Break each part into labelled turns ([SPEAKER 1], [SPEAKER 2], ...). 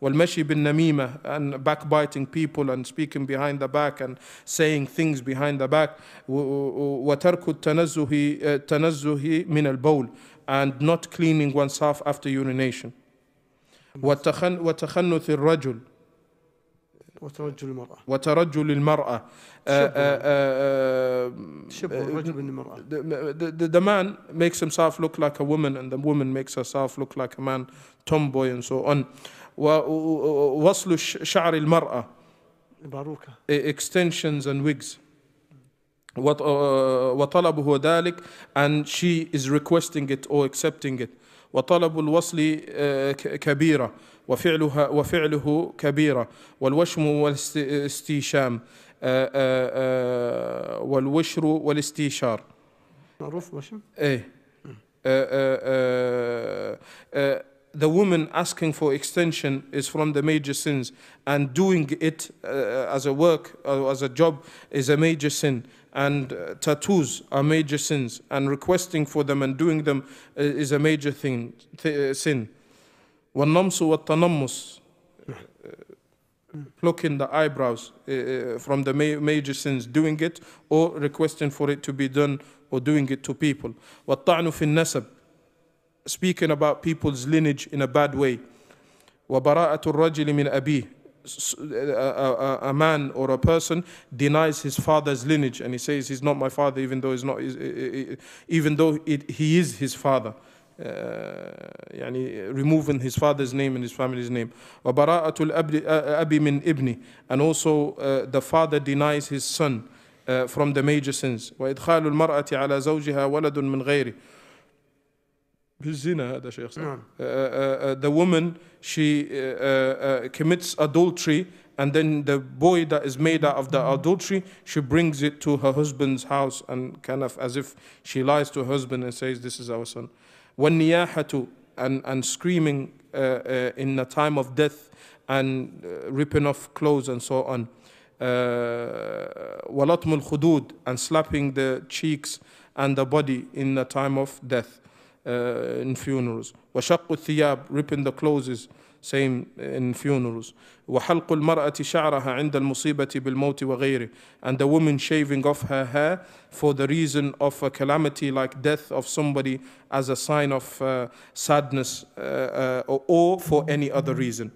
[SPEAKER 1] والمشي بالنميمة and backbiting people and speaking behind the back and saying things behind the back وترك التنزه تنزه من البول and not cleaning oneself after urination وتخنث الرجل وترجل المرأة وترجل المرأة شبه الرجل بالمرأة the, the, the man makes himself look like a woman and the woman makes herself look like a man tomboy and so on ووصل شعر المرأة باروكة extensions and wigs وطلبه ذلك and she is requesting it or accepting it وطلب الوصل كبيرة وفعلها وفعله كبيرة والوشم والاستيشام والوشر والاستيشار معروف وشم؟ ايه the woman asking for extension is from the major sins, and doing it uh, as a work or uh, as a job is a major sin. And uh, tattoos are major sins, and requesting for them and doing them uh, is a major thing, th- uh, sin. والنمس والتنمس plucking the eyebrows uh, from the ma- major sins, doing it or requesting for it to be done or doing it to people. والطعن في النسب speaking about people's lineage in a bad way. Wa baraatul مِنْ abi, a, a, a, man or a person denies his father's lineage and he says he's not my father even though he's not even though it, he is his father uh, يعني, removing his father's name and his family's name baraatul الأب من ابني and also uh, the father denies his son uh, from the major sins وإدخال المرأة على زوجها ولد من بالزنا هذا شيخ نعم. Uh, uh, uh, the woman she uh, uh, uh, commits adultery and then the boy that is made out of the adultery she brings it to her husband's house and kind of as if she lies to her husband and says this is our son. والنياحة and and screaming uh, uh, in the time of death and uh, ripping off clothes and so on. وَلَطْمُ uh, الْخُدُودِ and slapping the cheeks and the body in the time of death uh, in funerals. وشق الثياب ripping the clothes same in funerals. وحلق المرأة شعرها عند المصيبة بالموت وغيره and the woman shaving off her hair for the reason of a calamity like death of somebody as a sign of uh, sadness uh, uh or for any other reason.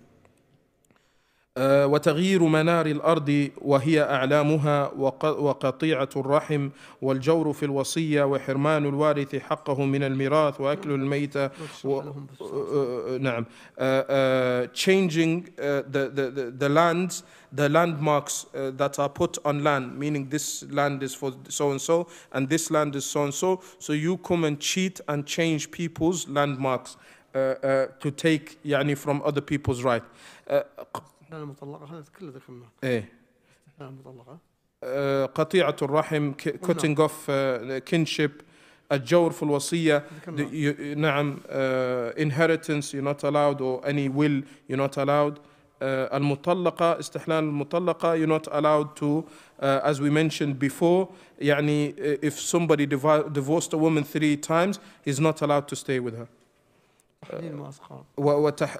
[SPEAKER 1] وتغيير منار الارض وهي اعلامها وقطيعه الرحم والجور في الوصيه وحرمان الوارث حقه من الميراث واكل الميتة و... نعم changing the, the, the lands the landmarks uh, that are put on land, meaning this land is for so and so, and this land is so and so. So you come and cheat and change people's landmarks uh, uh, to take يعني from other people's right.
[SPEAKER 2] المطلقة هذا كله ذكرناه ايه المطلقة
[SPEAKER 1] آه، قطيعة الرحم كوتينج اوف كينشيب الجور في الوصية نعم انهيرتنس يو نوت الاود او اني ويل يو نوت الاود المطلقة استحلال المطلقة يو نوت الاود تو as we mentioned before يعني آه، if somebody divorced a woman three times he's not allowed to stay with her أه،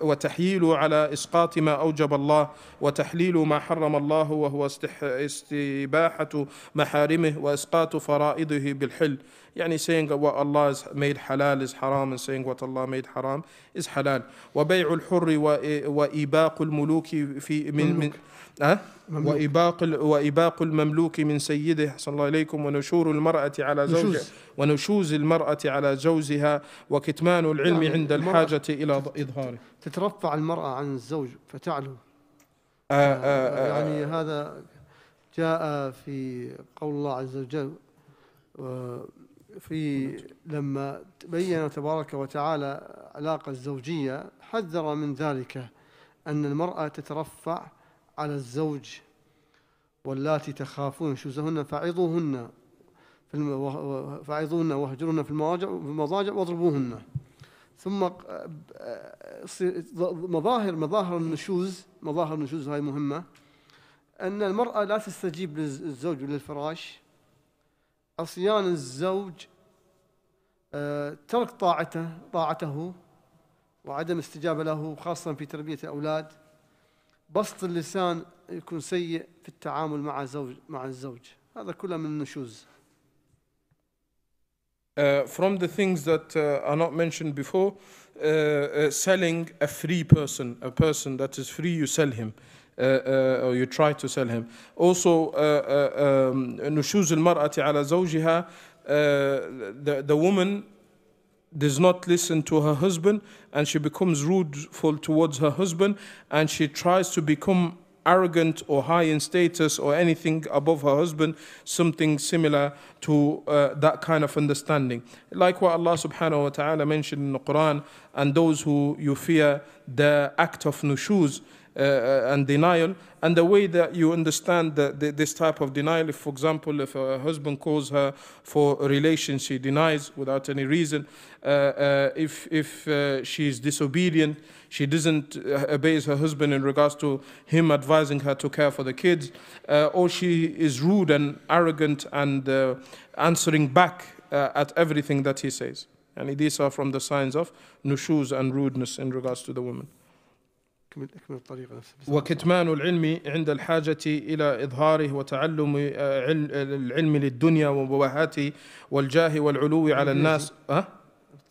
[SPEAKER 1] وتحييله على إسقاط ما أوجب الله وتحليل ما حرم الله وهو استباحة محارمه وإسقاط فرائضه بالحل يعني saying what Allah has made halal is haram and saying what Allah made haram is halal وبيع الحر وإباق الملوك في من, من أه؟ وإباق وإباق المملوك من سيده صلى الله عليكم ونشور المرأة على زوجها ونشوز المرأة على جوزها وكتمان العلم يعني عند الحاجة إلى إظهاره تترفع المرأة عن الزوج
[SPEAKER 2] فتعلو آه، آه،, آه،, أه أه يعني هذا جاء في قول الله عز وجل في لما بين تبارك وتعالى العلاقة الزوجية حذر من ذلك أن المرأة تترفع على الزوج واللاتي تخافون شوزهن فعظوهن فعظوهن واهجرهن في المضاجع واضربوهن ثم مظاهر مظاهر النشوز مظاهر النشوز هاي مهمة أن المرأة لا تستجيب للزوج وللفراش عصيان الزوج آه، ترك طاعته طاعته وعدم استجابة له خاصة في تربية الأولاد بسط اللسان يكون سيء في التعامل مع زوج مع الزوج
[SPEAKER 1] هذا كله من النشوز Uh, from the things that uh, are not mentioned before, uh, uh, selling a free person, a person that is free, you sell him. Uh, uh, or you try to sell him. Also, uh, uh, um, نشوز المرأة على زوجها, the, the woman does not listen to her husband and she becomes rudeful towards her husband and she tries to become arrogant or high in status or anything above her husband, something similar to uh, that kind of understanding. Like what Allah subhanahu wa ta'ala mentioned in the Quran, and those who you fear the act of nushuz, uh, and denial, and the way that you understand the, the, this type of denial. If, for example, if a husband calls her for a relation, she denies without any reason. Uh, uh, if if uh, she is disobedient, she doesn't obeys her husband in regards to him advising her to care for the kids, or she is rude and arrogant and answering back at everything that he says. And these are from the signs of nushuz and rudeness in regards to the woman. أكمل أكمل
[SPEAKER 2] الطريقة نفسها وكتمان
[SPEAKER 1] العلم عند الحاجة إلى إظهاره وتعلم آه، العلم للدنيا ومباهاته والجاه والعلو على الناس أه؟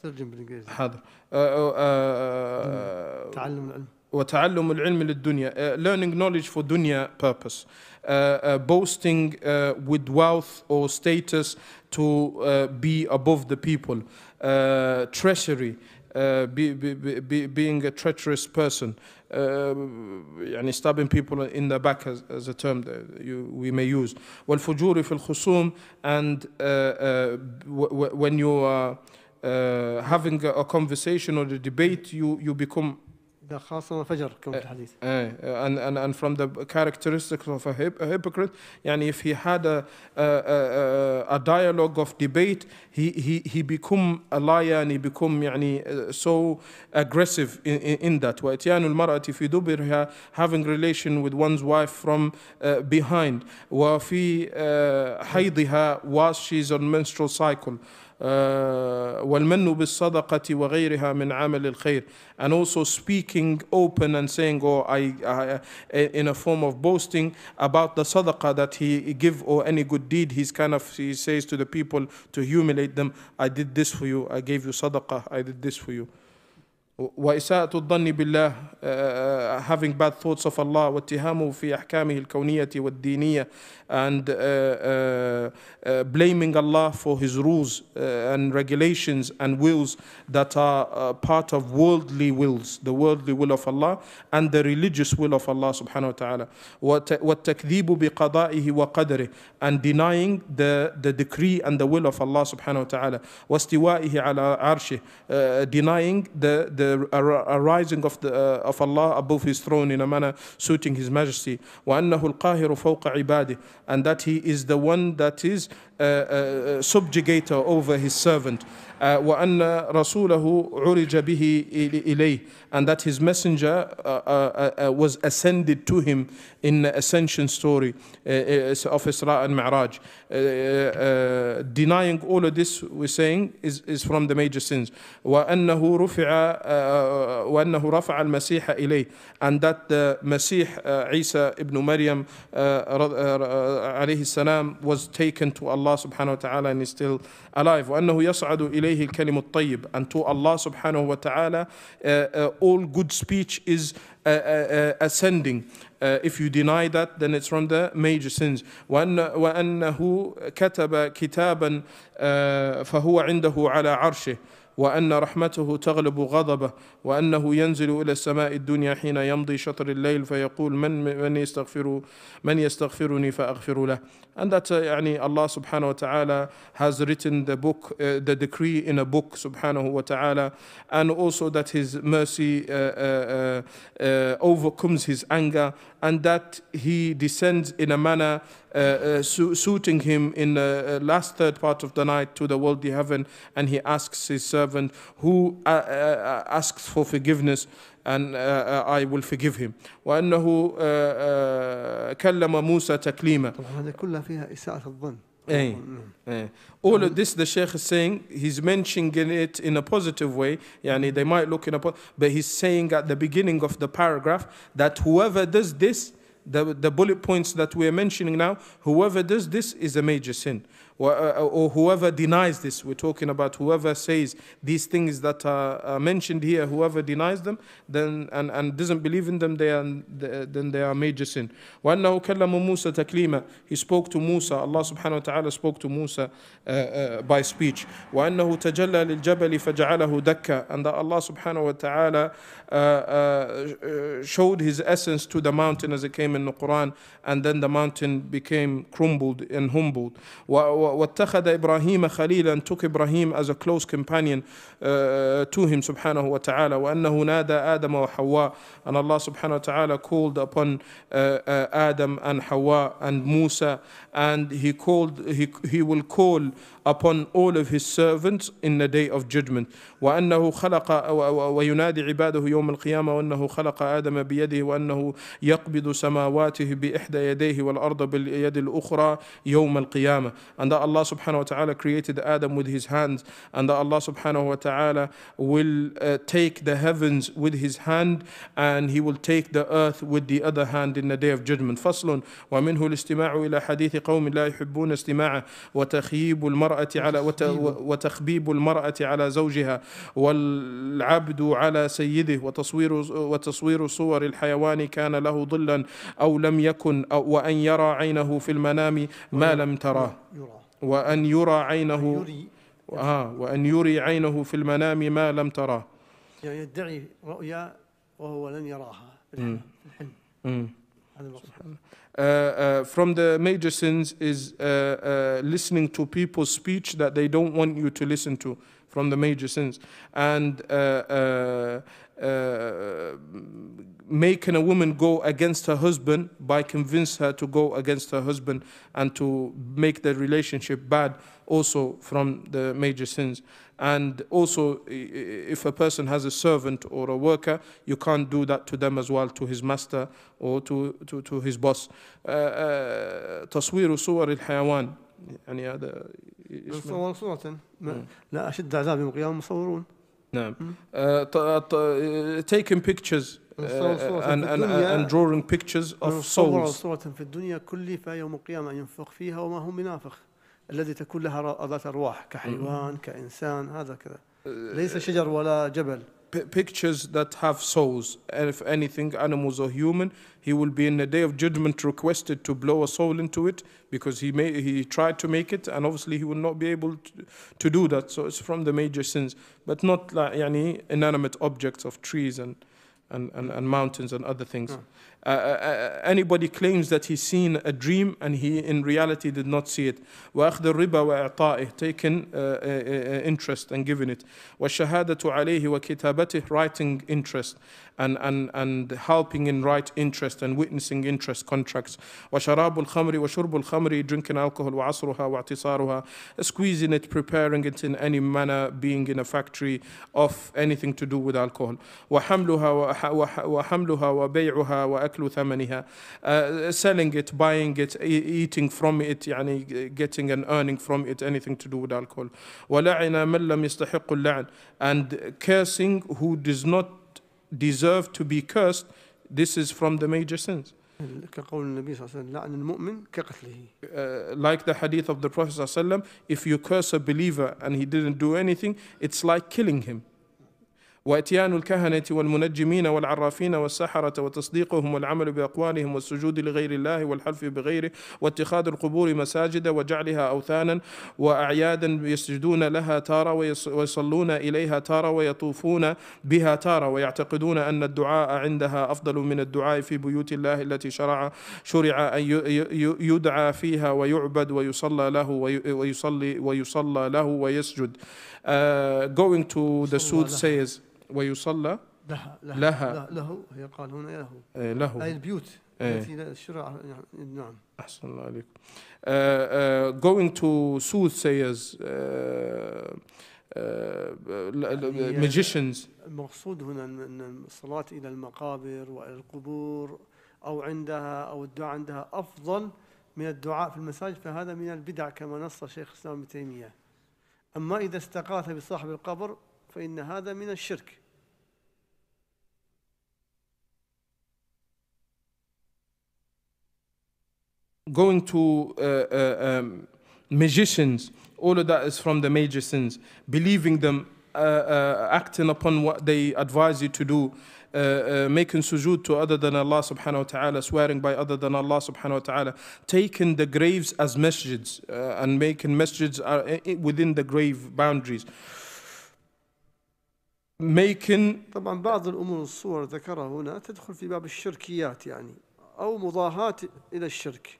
[SPEAKER 1] ترجم بالإنجليزي حاضر آه، آه،, أه أه تعلم العلم وتعلم العلم للدنيا uh, learning knowledge for dunya purpose uh, uh, boasting uh, with wealth or status to uh, be above the people uh, treasury uh, Uh, be, be, be, being a treacherous person, uh, stabbing people in the back as, as a term that you, we may use. والفجور في الخصوم and uh, uh, when you are uh, having a, a conversation or a debate, you, you become ده خاصة انفجر كم الحديث. ايه and, and, and from the characteristics of a, hip, a hypocrite يعني if he had a, a, a, a dialogue of debate he, he, he become a liar and he become يعني so aggressive in, in, in that. وإتيان المرأة في دبرها having relation with one's wife from uh, behind وفي uh, حيضها while she's on menstrual cycle. والمن بالصدقة وغيرها من عمل الخير and also speaking open and saying or oh, I, I, in a form of boasting about the sadaqah that he give or any good deed he's kind of he says to the people to humiliate them I did this for you I gave you sadaqah I did this for you وإساءة الظن بالله uh, having bad thoughts of Allah واتهامه في أحكامه الكونية والدينية and uh, uh, uh, blaming Allah for his rules uh, and regulations and wills that are uh, part of worldly wills the worldly will of Allah and the religious will of Allah subhanahu wa ta'ala والتكذيب بقضائه وقدره and denying the, the decree and the will of Allah subhanahu wa ta'ala واستوائه على عرشه uh, denying the, the the arising of, the, uh, of Allah above His throne in a manner suiting His majesty. وَأَنَّهُ الْقَاهِرُ فَوْقَ عِبَادِهِ And that He is the one that is a uh, uh, uh, subjugator over His servant. Uh, وأن رسوله عرج به إليه and that his messenger uh uh, uh, uh, was ascended to him in the ascension story of Isra and Mi'raj denying all of this we're saying is, is from the major sins وأنه رفع وأنه رفع المسيح إليه and that the Masih Isa ibn Maryam عليه السلام was taken to Allah subhanahu wa ta'ala and is still alive وأنه يصعد إليه عليه الكلم الطيب and to Allah سبحانه وتعالى uh, uh, all good speech is uh, uh, uh, ascending uh, if you deny that then it's from the major sins وأن, وأنه كتب كتابا uh, فهو عنده على عرشه وأن رحمته تغلب غضبه وأنه ينزل إلى السماء الدنيا حين يمضي شطر الليل فيقول من من يستغفر من يستغفرني فأغفر له and that uh, يعني, Allah subhanahu wa ta'ala has written the book uh, the decree in a book subhanahu wa ta'ala and also that his mercy uh, uh, uh, uh overcomes his anger and that he descends in a manner su- suiting him in the last third part of the night to the worldly heaven and he asks his servant who asks for forgiveness and uh, uh, I will forgive him وأنه uh, كلم موسى تكليما
[SPEAKER 2] طبعا هذا فيها إساءة الظن
[SPEAKER 1] All of this, the Sheikh is saying, he's mentioning it in a positive way. Yani they might look in a, po- but he's saying at the beginning of the paragraph that whoever does this, the, the bullet points that we're mentioning now, whoever does this is a major sin or, uh, uh, or whoever denies this, we're talking about whoever says these things that are mentioned here, whoever denies them then, and, and doesn't believe in them, they are, then they are major sin. وَأَنَّهُ كَلَّمُ مُوسَى تَكْلِيمًا He spoke to Musa, Allah subhanahu wa ta'ala spoke to Musa uh, uh, by speech. وَأَنَّهُ تَجَلَّى لِلْجَبَلِ فَجَعَلَهُ دَكَّا And that Allah subhanahu wa ta'ala uh, uh showed his essence to the mountain as it came in the Quran and then the mountain became crumbled and humbled. واتخذ إبراهيم خليلا took Ibrahim as a close companion uh, to him subhanahu wa ta'ala وأنه نادى آدم وحواء and Allah subhanahu wa ta'ala called upon uh, uh, Adam and Hawa and Musa and he called he, he will call upon all of his servants in the day of judgment وأنه خلق وينادي عباده يوم القيامة وأنه خلق آدم بيده وأنه يقبض سماواته بإحدى يديه والأرض باليد الأخرى يوم القيامة and that Allah subhanahu wa ta'ala created Adam with his hands and that Allah subhanahu wa ta'ala will uh, take the heavens with his hand and he will take the earth with the other hand in the day of judgment فصل ومنه الاستماع إلى حديث قوم لا يحبون استماعه وتخييب المرأة المرأة على وتخبيب المرأة على زوجها والعبد على سيده وتصوير وتصوير صور الحيوان كان له ظلا أو لم يكن أو وأن يرى عينه في المنام ما لم تراه وأن يرى عينه آه وأن يري عينه في المنام ما لم تراه
[SPEAKER 2] يعني يدعي رؤيا وهو لن يراها
[SPEAKER 1] في الحلم هذا Uh, uh, from the major sins is uh, listening to people's speech that they don't want you to listen to from the major sins and uh, making a woman go against her husband by convince her to go against her husband and to make the relationship bad also from the major sins and also, if a person has a servant or a worker, you can't do that to them as well, to his master or to, to, to his boss. تصوير صور الحيوان يعني هذا صور صورة
[SPEAKER 2] لا أشد عذاب يوم القيامة مصورون
[SPEAKER 1] نعم taking pictures uh, and, and, and drawing pictures of souls
[SPEAKER 2] صورة في الدنيا كلفة يوم القيامة ينفخ فيها وما هم بنافخ الذي تكون لها ذات أرواح كحيوان كإنسان هذا كذا ليس
[SPEAKER 1] شجر ولا جبل pictures that have souls. And if anything, animals or human, he will be in the day of judgment requested to blow a soul into it because he may, he tried to make it, and obviously he will not be able to, to do that. So it's from the major sins, but not like any inanimate objects of trees and and, and, and mountains and other things. Uh, uh, uh, anybody claims that he's seen a dream and he in reality did not see it. وأخذ الربا وإعطائه taken uh, uh, interest and given it. والشهادة عليه وكتابته writing interest and, and, and helping in right interest and witnessing interest contracts. وشراب الخمر وشرب الخمر drinking alcohol وعصرها واعتصارها squeezing it, preparing it in any manner, being in a factory of anything to do with alcohol. وحملها وحملها وبيعها وأكلها أكل ثمنها uh, selling it buying it eating from it يعني getting and earning from it anything to do with alcohol ولعن من لم يستحق اللعن and cursing who does not deserve to be cursed this is from the major sins كقول النبي صلى الله عليه وسلم لعن المؤمن كقتله uh, like the hadith of the Prophet صلى الله عليه وسلم if you curse a believer and he didn't do anything it's like killing him واتيان الكهنه والمنجمين والعرافين والسحره وتصديقهم والعمل باقوالهم والسجود لغير الله والحلف بغيره واتخاذ القبور مساجد وجعلها اوثانا واعيادا يسجدون لها تاره ويصلون اليها تاره ويطوفون بها تاره ويعتقدون ان الدعاء عندها افضل من الدعاء في بيوت الله التي شرع شرع ان يدعى فيها ويعبد ويصلى له ويصلي ويصلى له ويسجد. Uh, going to the Sud says ويصلى لها لها, لها
[SPEAKER 2] له هي قال هنا له
[SPEAKER 1] آه، له أي البيوت آه. التي
[SPEAKER 2] الشرع يعني، نعم
[SPEAKER 1] أحسن الله عليكم uh, uh, going to soothsayers uh, يعني magicians
[SPEAKER 2] المقصود هنا ان الصلاه الى المقابر والى القبور او عندها او الدعاء عندها افضل من الدعاء في المساجد فهذا من البدع كما نص شيخ الاسلام ابن تيميه اما اذا استغاث بصاحب القبر فإن هذا من الشرك
[SPEAKER 1] Going to uh, uh, um, magicians, all of that is from the magicians, believing them, uh, uh, acting upon what they advise you to do, Uh, uh, making sujood to other than Allah subhanahu wa ta'ala, swearing by other than Allah subhanahu wa ta'ala, taking the graves as masjids uh, and making masjids uh, within the grave boundaries making طبعا بعض الأمور الصور ذكرها هنا تدخل في باب الشركيات
[SPEAKER 2] يعني أو مضاهاة إلى الشرك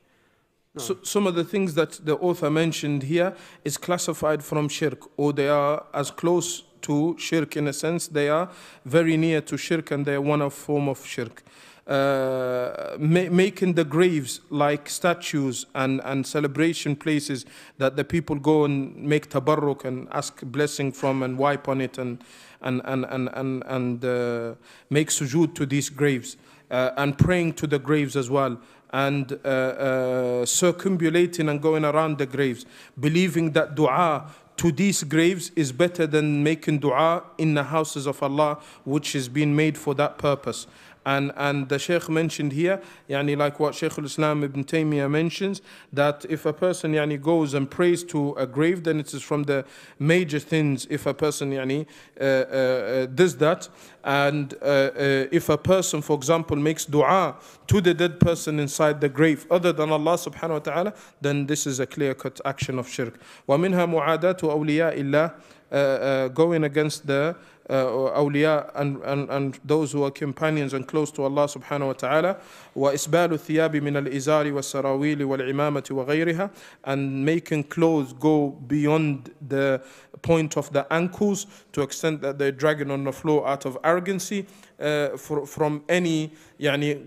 [SPEAKER 1] So, some of the things that the author mentioned here is classified from shirk, or they are as close to shirk in a sense, they are very near to shirk and they are one of form of shirk. Uh, ma making the graves like statues and, and celebration places that the people go and make tabarruk and ask blessing from and wipe on it and and, and, and, and, and uh, make sujood to these graves uh, and praying to the graves as well and uh, uh, circumambulating and going around the graves, believing that dua to these graves is better than making dua in the houses of Allah, which is being made for that purpose. And, and the Sheikh mentioned here, yani like what Sheikh al-Islam ibn Taymiyyah mentions, that if a person yani, goes and prays to a grave, then it is from the major things if a person yani, uh, uh, uh does that. And uh, uh, if a person, for example, makes dua to the dead person inside the grave, other than Allah subhanahu wa ta'ala, then this is a clear-cut action of shirk. وَمِنْهَا مُعَادَةُ أَوْلِيَاءِ اللَّهِ uh, Going against the uh, awliya and, and, and those who are companions and close to Allah subhanahu wa ta'ala وإسبال الثياب من الإزار والسراويل والعمامة وغيرها and making clothes go beyond the point of the ankles to extent that they're dragging on the floor out of arrogancy uh, for, from any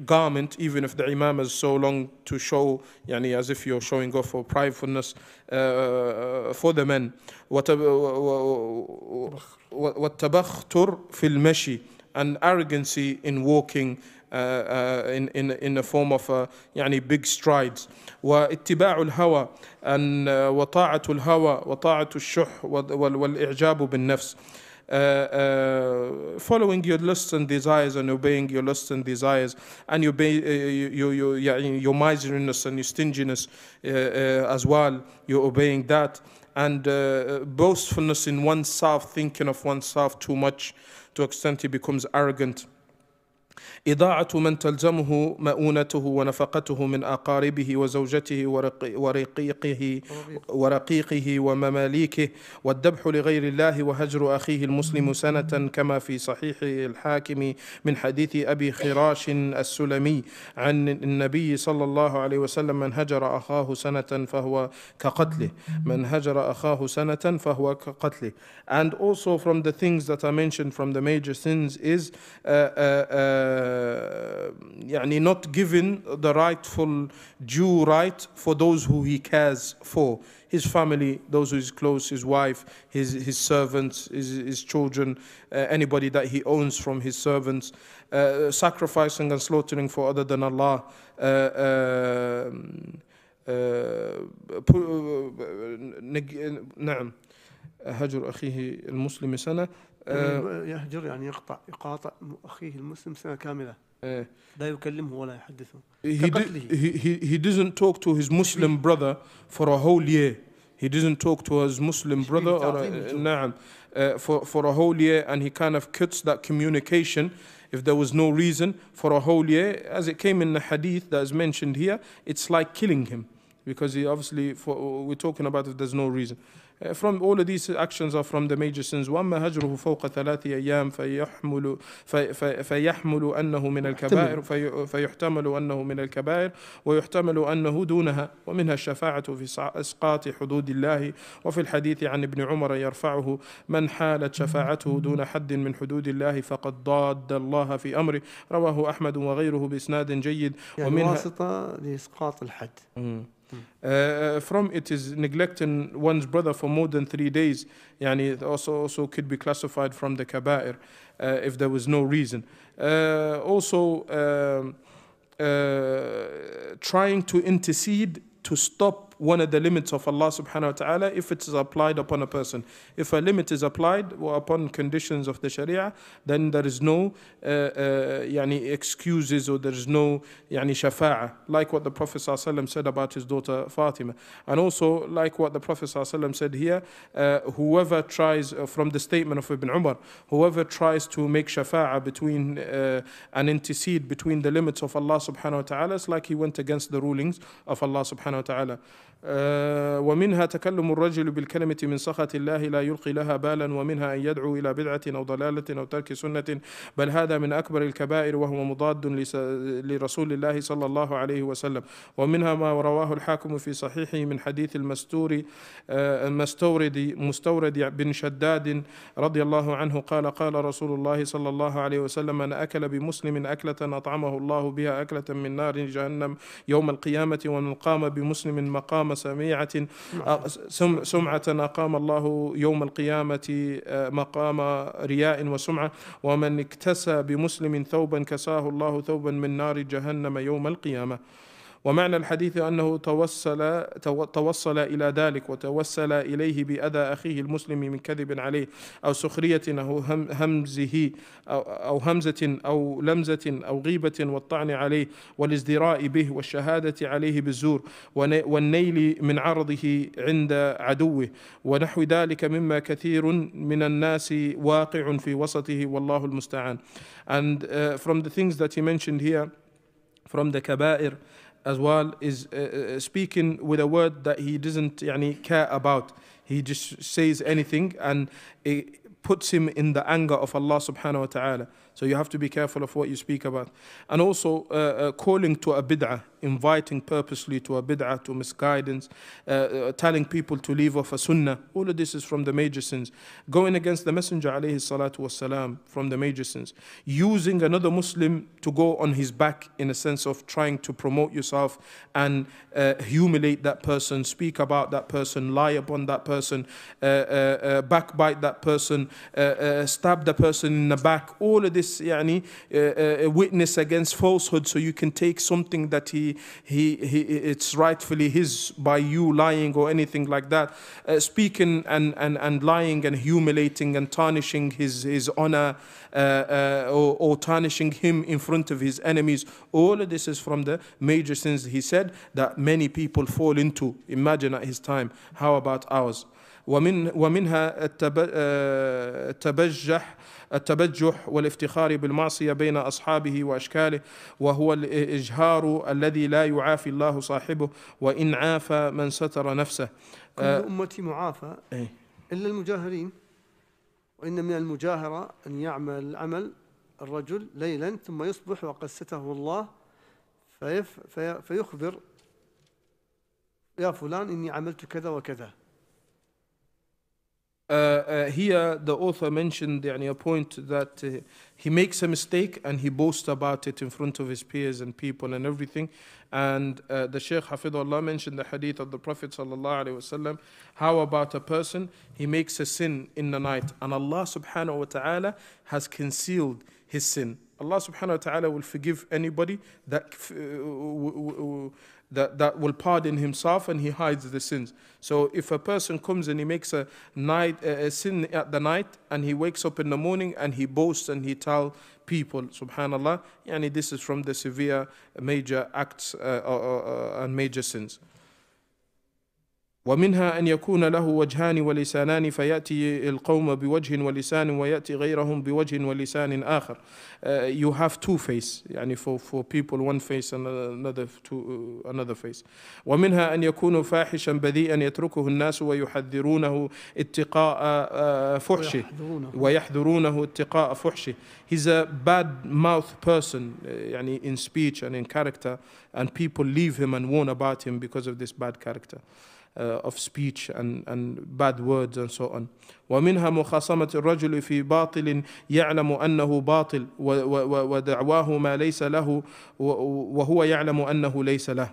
[SPEAKER 1] garment even if the imam is so long to show yani, as if you're showing off or pridefulness uh, for the men. والتبختر في المشي and arrogancy in walking uh, uh, in, in, in the form of uh, a, يعني big strides واتباع الهوى and, uh, وطاعة الهوى وطاعة الشح والإعجاب بالنفس Uh, uh, following your lusts and desires and obeying your lusts and desires and your, uh, your, your, your, miserliness and your stinginess uh, uh, as well, you're obeying that and uh, uh, boastfulness in oneself, thinking of oneself too much to extent he becomes arrogant. إضاعة من تلزمه مؤونته ونفقته من أقاربه وزوجته ورقيقه ورقيقه ومماليكه والذبح لغير الله وهجر أخيه المسلم سنة كما في صحيح الحاكم من حديث أبي خراش السلمي عن النبي صلى الله عليه وسلم من هجر أخاه سنة فهو كقتله من هجر أخاه سنة فهو كقتله and also from the things that are mentioned from the major sins is uh, uh, uh, Uh, يعني not given the rightful due right for those who he cares for his family, those who is close, his wife, his, his servants, his, his children, uh, anybody that he owns from his servants, uh, sacrificing and slaughtering for other than Allah, uh, نعم هجر أخيه المسلم سنة يهجر
[SPEAKER 2] يعني يقطع يقاطع اخيه المسلم سنه كامله لا يكلمه ولا
[SPEAKER 1] يحدثه he, did, he, he doesn't talk to his Muslim brother for a whole year he doesn't talk to his Muslim brother or, uh, for, for a whole year and he kind of cuts that communication if there was no reason for a whole year as it came in the hadith that is mentioned here it's like killing him because he obviously for, we're talking about if there's no reason Uh, from all of these actions are from the major sins وأما هجره فوق ثلاث أيام فيحمل فيحمل أنه من الكبائر فيحتمل أنه من الكبائر ويحتمل أنه دونها ومنها الشفاعة في إسقاط حدود الله وفي الحديث عن ابن عمر يرفعه من حالت شفاعته دون حد من حدود الله فقد ضاد الله في أمره رواه أحمد وغيره بإسناد جيد يعني ومنها يعني
[SPEAKER 2] واسطة لإسقاط الحد
[SPEAKER 1] Uh, uh, from it is neglecting one's brother for more than three days. Yani it also, also could be classified from the kaba'ir uh, if there was no reason. Uh, also, um, uh, trying to intercede to stop one of the limits of Allah subhanahu wa ta'ala if it is applied upon a person. If a limit is applied upon conditions of the Sharia, then there is no uh, uh, yani excuses or there is no yani shafa'ah, like what the Prophet ﷺ said about his daughter Fatima. And also, like what the Prophet ﷺ said here, uh, whoever tries, uh, from the statement of Ibn Umar, whoever tries to make shafa'ah between uh, and intercede between the limits of Allah subhanahu wa ta'ala, it's like he went against the rulings of Allah subhanahu wa ta'ala. آه، ومنها تكلم الرجل بالكلمة من سخط الله لا يلقي لها بالا ومنها أن يدعو إلى بدعة أو ضلالة أو ترك سنة بل هذا من أكبر الكبائر وهو مضاد لرسول الله صلى الله عليه وسلم ومنها ما رواه الحاكم في صحيحه من حديث المستور آه، المستورد مستورد بن شداد رضي الله عنه قال قال رسول الله صلى الله عليه وسلم من أكل بمسلم أكلة أطعمه الله بها أكلة من نار جهنم يوم القيامة ومن قام بمسلم مقام سميعة نعم. سمعة أقام الله يوم القيامة آه، مقام رياء وسمعة ومن اكتسى بمسلم ثوبا كساه الله ثوبا من نار جهنم يوم القيامة ومعنى الحديث أنه توصل توصل إلى ذلك وتوسل إليه بأذى أخيه المسلم من كذب عليه أو سخرية أو همزه أو همزة أو لمزة أو غيبة والطعن عليه والازدراء به والشهادة عليه بالزور والنيل من عرضه عند عدوه ونحو ذلك مما كثير من الناس واقع في وسطه والله المستعان and uh, from the things that he mentioned here from the kabair as well is uh, uh, speaking with a word that he doesn't يعني, care about. He just says anything and it puts him in the anger of Allah subhanahu wa ta'ala. So you have to be careful of what you speak about. And also, uh, uh, calling to a bid'ah, inviting purposely to a bid'ah, to misguidance, uh, uh telling people to leave off a sunnah. All of this is from the major sins. Going against the Messenger, alayhi salatu wasalam, from the major sins. Using another Muslim to go on his back in a sense of trying to promote yourself and uh, humiliate that person, speak about that person, lie upon that person, uh, backbite that person, stab the person in the back. All of this this يعني, uh, uh, witness against falsehood so you can take something that he, he, he it's rightfully his by you lying or anything like that. Uh, speaking and, and, and lying and humiliating and tarnishing his, his honor uh, uh, or, or, tarnishing him in front of his enemies. All of this is from the major sins he said that many people fall into. Imagine at his time. How about ours? ومن ومنها آه، التبجح التبجح والافتخار بالمعصيه بين اصحابه واشكاله وهو الاجهار الذي لا يعافي الله صاحبه وان عافى من ستر نفسه كل آه،
[SPEAKER 2] امتي معافى إيه. الا المجاهرين وان من المجاهره ان يعمل العمل الرجل ليلا ثم يصبح وقد سته الله فيخبر يا فلان اني عملت كذا وكذا
[SPEAKER 1] Uh, uh, here, the author mentioned يعني, a point that uh, he makes a mistake and he boasts about it in front of his peers and people and everything. And uh, the Shaykh Hafidullah mentioned the hadith of the Prophet وسلم, how about a person, he makes a sin in the night and Allah subhanahu wa ta'ala has concealed his sin. Allah subhanahu wa ta'ala will forgive anybody that uh, that, that will pardon himself and he hides the sins. So if a person comes and he makes a, night, a, sin at the night and he wakes up in the morning and he boasts and he tells people, subhanAllah, yani this is from the severe major acts uh, uh, uh, uh and major sins. ومنها ان يكون له وجهان ولسانان فياتي القوم بوجه ولسان وياتي غيرهم بوجه ولسان اخر uh, you have two face يعني for, for people one face and another, two, uh, another face ومنها ان يكون فاحشا بذيئا يتركه الناس ويحذرونه اتقاء uh, فحشه ويحذرونه اتقاء فحشه he's a bad mouth person uh, يعني in speech and in character and people leave him and warn about him because of this bad character Uh, of speech and, and bad words and so on ومنها مخاصمة الرجل في باطل يعلم أنه باطل ودعواه ما ليس له وهو يعلم أنه ليس له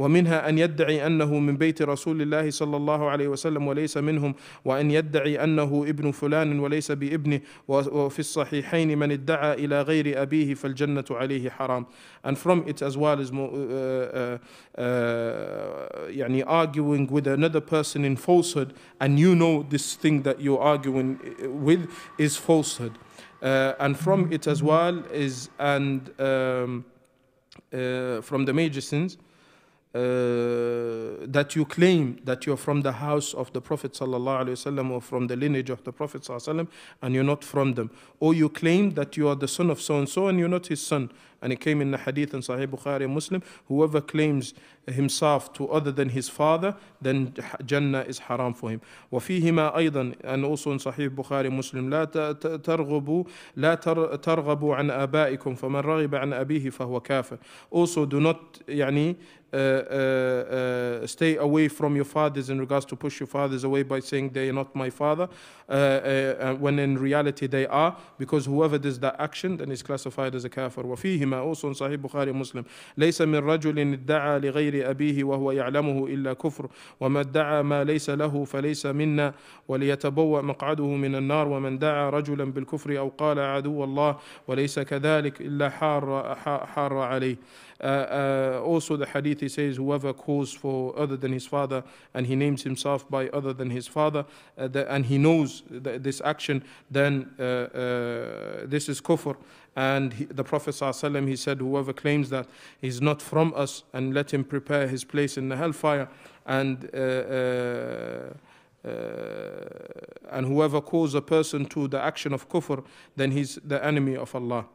[SPEAKER 1] ومنها ان يدعي انه من بيت رسول الله صلى الله عليه وسلم وليس منهم وان يدعي انه ابن فلان وليس بابنه وفي الصحيحين من ادعى الى غير ابيه فالجنه عليه حرام and from it as well as uh, uh, يعني arguing with another person in falsehood and you know this thing that you're arguing with is falsehood uh, and from it as well is and um, uh, from the major sins uh, uh, that you claim that you're from the house of the Prophet وسلم, or from the lineage of the Prophet وسلم, and you're not from them. Or you claim that you are the son of so and so and you're not his son. And it came in the hadith in Sahih Bukhari and Muslim whoever claims himself to other than his father, then Jannah is haram for him. وفيهما أيضا and also in Sahih Bukhari Muslim لا ترغبوا لا ترغبوا عن آبائكم فمن رغب عن أبيه فهو كافر. Also do not يعني uh, uh, uh, stay away from your fathers in regards to push your fathers away by saying they are not my father, uh, uh, uh, when in reality they are, because whoever does that action then is classified as a kafir. وفيهما ماؤوس صحيح بخاري مسلم ليس من رجل ادعى لغير أبيه وهو يعلمه إلا كفر وما ادعى ما ليس له فليس منا وليتبوأ مقعده من النار ومن دعا رجلا بالكفر أو قال عدو الله وليس كذلك إلا حار, حار عليه Uh, uh, also, the hadith he says, whoever calls for other than his father and he names himself by other than his father, uh, the, and he knows th- this action, then uh, this is kufr. And he, the Prophet ﷺ, he said, Whoever claims that he's not from us, and let him prepare his place in the hellfire. And uh, and whoever calls a person to the action of kufr, then he's the enemy of Allah.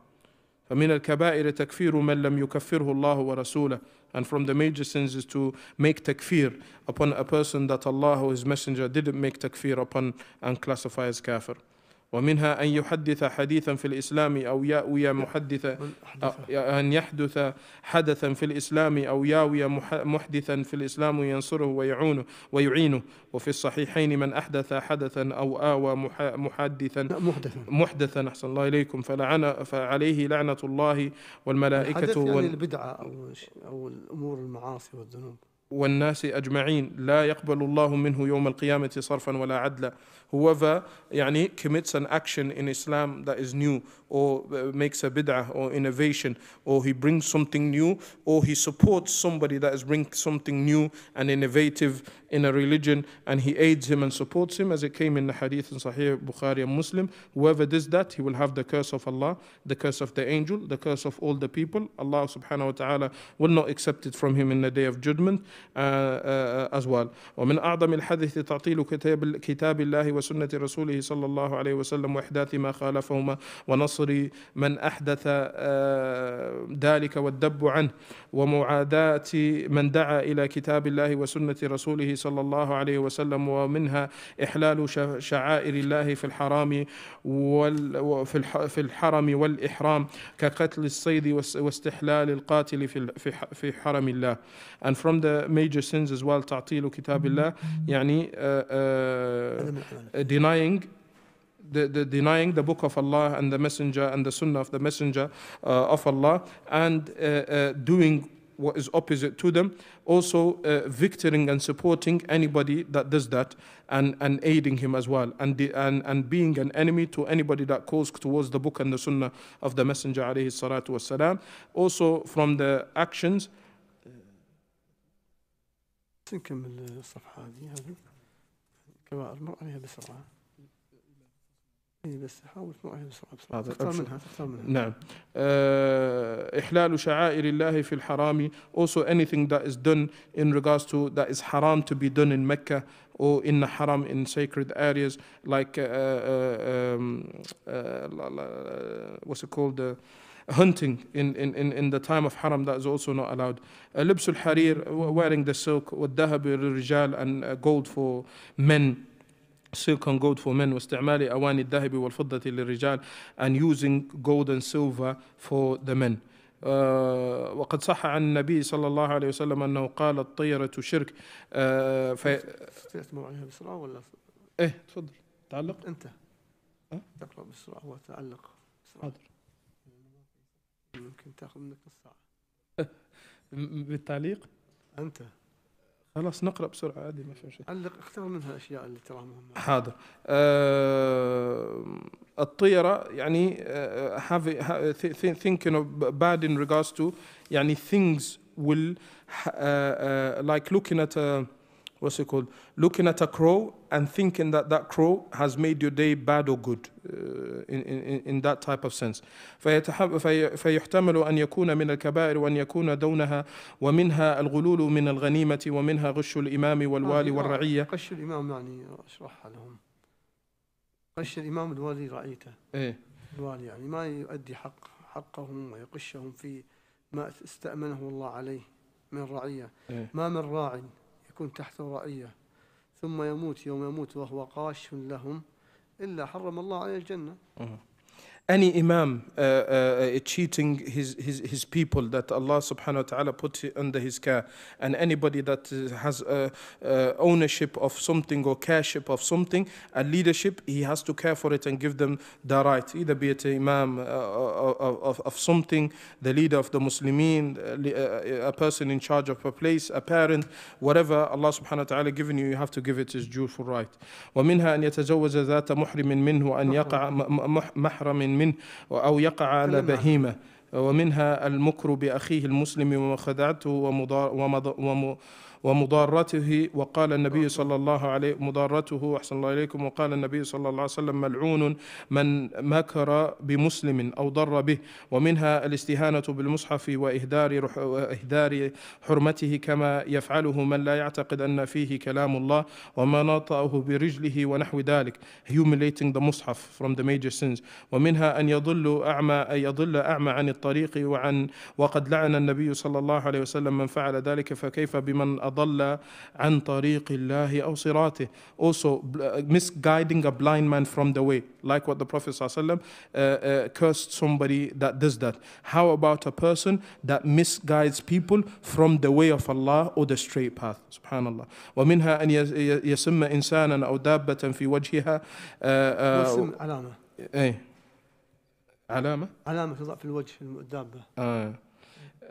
[SPEAKER 1] فمن الكبائر تكفير من لم يكفره الله ورسوله and from the major sins is to make takfir upon a person that Allah or His Messenger didn't make takfir upon and classify as kafir ومنها أن يحدث حديثا في الإسلام أو يأوي محدثا أن يحدث حدثا في الإسلام أو يأوي محدثا في الإسلام ينصره ويعونه ويعينه وفي الصحيحين من أحدث حدثا أو آوى محدثا محدثا محدثا أحسن الله إليكم فلعن فعليه لعنة الله والملائكة يعني البدعة
[SPEAKER 2] أو, أو الأمور المعاصي والذنوب
[SPEAKER 1] والناس أجمعين لا يقبل الله منه يوم القيامة صرفا ولا عدلا whoever يعني commits an action in Islam that is new or makes a bid'ah or innovation or he brings something new or he supports somebody that is bringing something new and innovative in a religion and he aids him and supports him as it came in the hadith in Sahih Bukhari and Muslim whoever does that he will have the curse of Allah the curse of the angel the curse of all the people Allah subhanahu wa ta'ala will not accept it from him in the day of judgment آه، آه، آه، أزوال ومن أعظم الحدث تعطيل كتاب, كتاب الله وسنة رسوله صلى الله عليه وسلم وإحداث ما خالفهما ونصر من أحدث ذلك والدب عنه ومعاداة من دعا إلى كتاب الله وسنة رسوله صلى الله عليه وسلم ومنها إحلال شعائر الله في الحرام في الحرم والإحرام كقتل الصيد واستحلال القاتل في حرم الله and from the major sins as well تعطيل كتاب الله يعني uh, uh, uh, denying the, the, denying the book of Allah and the messenger and the sunnah of the messenger uh, of Allah and uh, uh, doing what is opposite to them also uh, victoring and supporting anybody that does that and, and aiding him as well and, the, and and being an enemy to anybody that calls towards the book and the sunnah of the messenger also from the actions نكمل الصفحة هذه
[SPEAKER 2] هذه كوائر مر عليها بسرعة بس حاول
[SPEAKER 1] تمر عليها بسرعة بسرعة تختار منها تختار منها نعم uh, إحلال شعائر الله في الحرام also anything that is done in regards to that is haram to be done in Mecca or in the haram in sacred areas like uh, uh, um, uh, uh, what's it called uh, hunting in, in, in, in the time of haram, that is also not allowed. Uh, al harir, wearing the silk, والذهب للرجال and uh, gold for men. Silk and gold for men, واستعمال أواني الذهب والفضة للرجال, and using gold and silver for the men. Uh, وقد صح عن النبي صلى الله عليه وسلم انه قال الطيره شرك في
[SPEAKER 2] تتكلم عنها بسرعه ولا
[SPEAKER 1] ايه تفضل تعلق انت
[SPEAKER 2] أه؟ تقرا بسرعه وتعلق بسرعه حاضر ممكن تاخذ منك نص ساعه
[SPEAKER 1] بالتعليق انت خلاص نقرا بسرعه عادي ما في شيء علق اختار
[SPEAKER 2] منها الاشياء اللي تراها مهمه
[SPEAKER 1] حاضر أه الطيره يعني هاف آه، آه، ثينكينج have th thinking of bad in regards to يعني things will لايك آه، لوكينج like looking at what's it called? Looking at a crow and thinking that that crow has made your day bad or good uh, in, in, in that type of sense. فيحتمل أن يكون من الكبائر وأن يكون دونها ومنها الغلول من الغنيمة ومنها غش الإمام والوالي آه، والرعية. آه،
[SPEAKER 2] غش الإمام يعني اشرحها لهم. غش الإمام الوالي رعيته. إيه. الوالي يعني ما يؤدي حق حقهم ويقشهم في ما استأمنه الله عليه من رعية. إيه. ما من راعٍ. تكون تحت الرعية ثم يموت يوم يموت وهو قاش لهم إلا حرم الله عليه الجنة
[SPEAKER 1] any imam uh, uh, uh, cheating his, his, his people that Allah subhanahu wa ta'ala put under his care and anybody that has uh, uh, ownership of something or careship of something a leadership he has to care for it and give them the right either be it imam of, of something the leader of the muslimin a person in charge of a place a parent whatever Allah subhanahu wa ta'ala given you you have to give it its due for right ومنها أن يتزوج ذات محرم منه أن يقع محرم منه أو يقع على بهيمة ومنها المكر بأخيه المسلم وما خدعته ومضار ومض... ومضارته وقال النبي صلى الله عليه مضارته أحسن الله إليكم وقال النبي صلى الله عليه وسلم ملعون من مكر بمسلم أو ضر به ومنها الاستهانة بالمصحف وإهدار إهدار حرمته كما يفعله من لا يعتقد أن فيه كلام الله ومناطه برجله ونحو ذلك humiliating the مصحف from the major sins ومنها أن يضل أعمى أن يضل أعمى عن الطريق وعن وقد لعن النبي صلى الله عليه وسلم من فعل ذلك فكيف بمن أضل ضل عن طريق الله أو صراطه also misguiding a blind man from the way like what the Prophet صلى الله عليه وسلم cursed somebody that does that how about a person that misguides people from the way of Allah or the straight path سبحان الله ومنها أن يسم إنسانا أو دابة في وجهها علامة أي علامة
[SPEAKER 2] علامة تضع في الوجه الدابة
[SPEAKER 1] آه.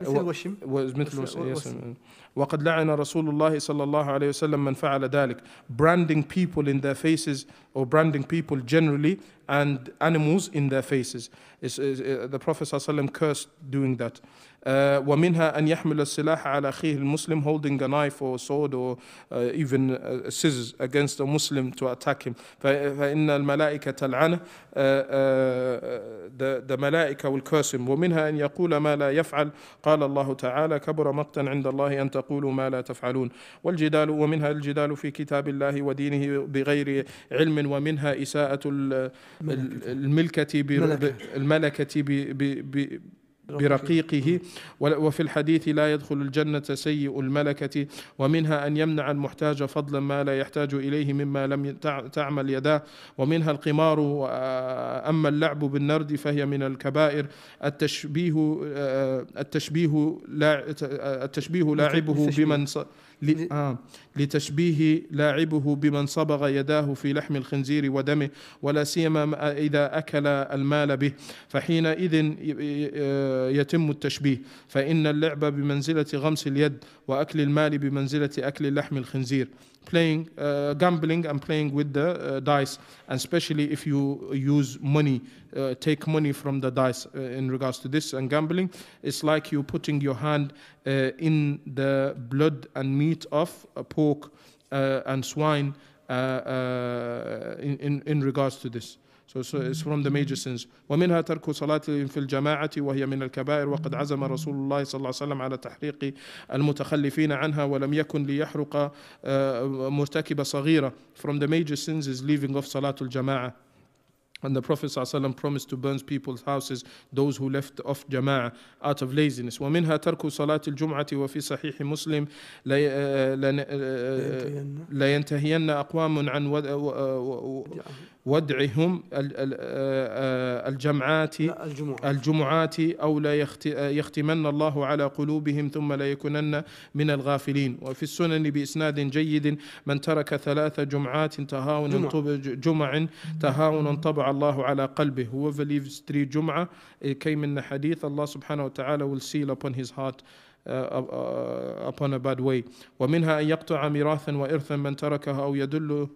[SPEAKER 1] مثل وشم مثل وسم وقد لعن رسول الله صلى الله عليه وسلم من فعل ذلك branding people in their faces or branding people generally and animals in their faces it's, it's, it, uh, the Prophet صلى الله عليه وسلم cursed doing that آه، ومنها أن يحمل السلاح على أخيه المسلم holding a knife or a sword or آه، even scissors against a Muslim to attack him فإن الملائكة تلعنه آه، the, the ملائكة will curse him ومنها أن يقول ما لا يفعل قال الله تعالى كبر مقتا عند الله أن تقولوا ما لا تفعلون والجدال ومنها الجدال في كتاب الله ودينه بغير علم ومنها إساءة الملكة الملكة برقيقه وفي الحديث لا يدخل الجنة سيء الملكة ومنها أن يمنع المحتاج فضلا ما لا يحتاج إليه مما لم تعمل يداه ومنها القمار آه، أما اللعب بالنرد فهي من الكبائر التشبيه آه، التشبيه التشبيه لاعبه بمن آه لتشبيه لاعبه بمن صبغ يداه في لحم الخنزير ودمه ولا سيما إذا أكل المال به فحينئذ يتم التشبيه فإن اللعب بمنزلة غمس اليد وأكل المال بمنزلة أكل لحم الخنزير playing uh, gambling and playing with the uh, dice and especially if you use money uh, take money from the dice uh, in regards to this and gambling it's like you putting your hand uh, in the blood and meat of a poor pork uh, and swine uh, uh, in, in, in regards to this. So, so, it's from the major sins ومنها ترك صلاة في الجماعة وهي من الكبائر وقد عزم رسول الله صلى الله عليه وسلم على تحريق المتخلفين عنها ولم يكن ليحرق uh, مرتكب صغيرة from the major sins is leaving off صلاة الجماعة And the Prophet ﷺ promised to burn people's houses, those who left off jama'ah out of laziness. ومنها ترك صلاة الجمعة وفي صحيح مسلم لينتهين أقوام عن ودعهم آه، الجمعات الجمعات أو لا يختمن الله على قلوبهم ثم لا يكونن من الغافلين وفي السنن بإسناد جيد من ترك ثلاث جمعات تهاون جمع تهاون طبع الله على قلبه whoever leaves three جمعة كي من حديث الله سبحانه وتعالى will seal upon his heart uh, uh, uh, upon a bad way ومنها أن يقطع ميراثا وإرثا من تركها أو يدله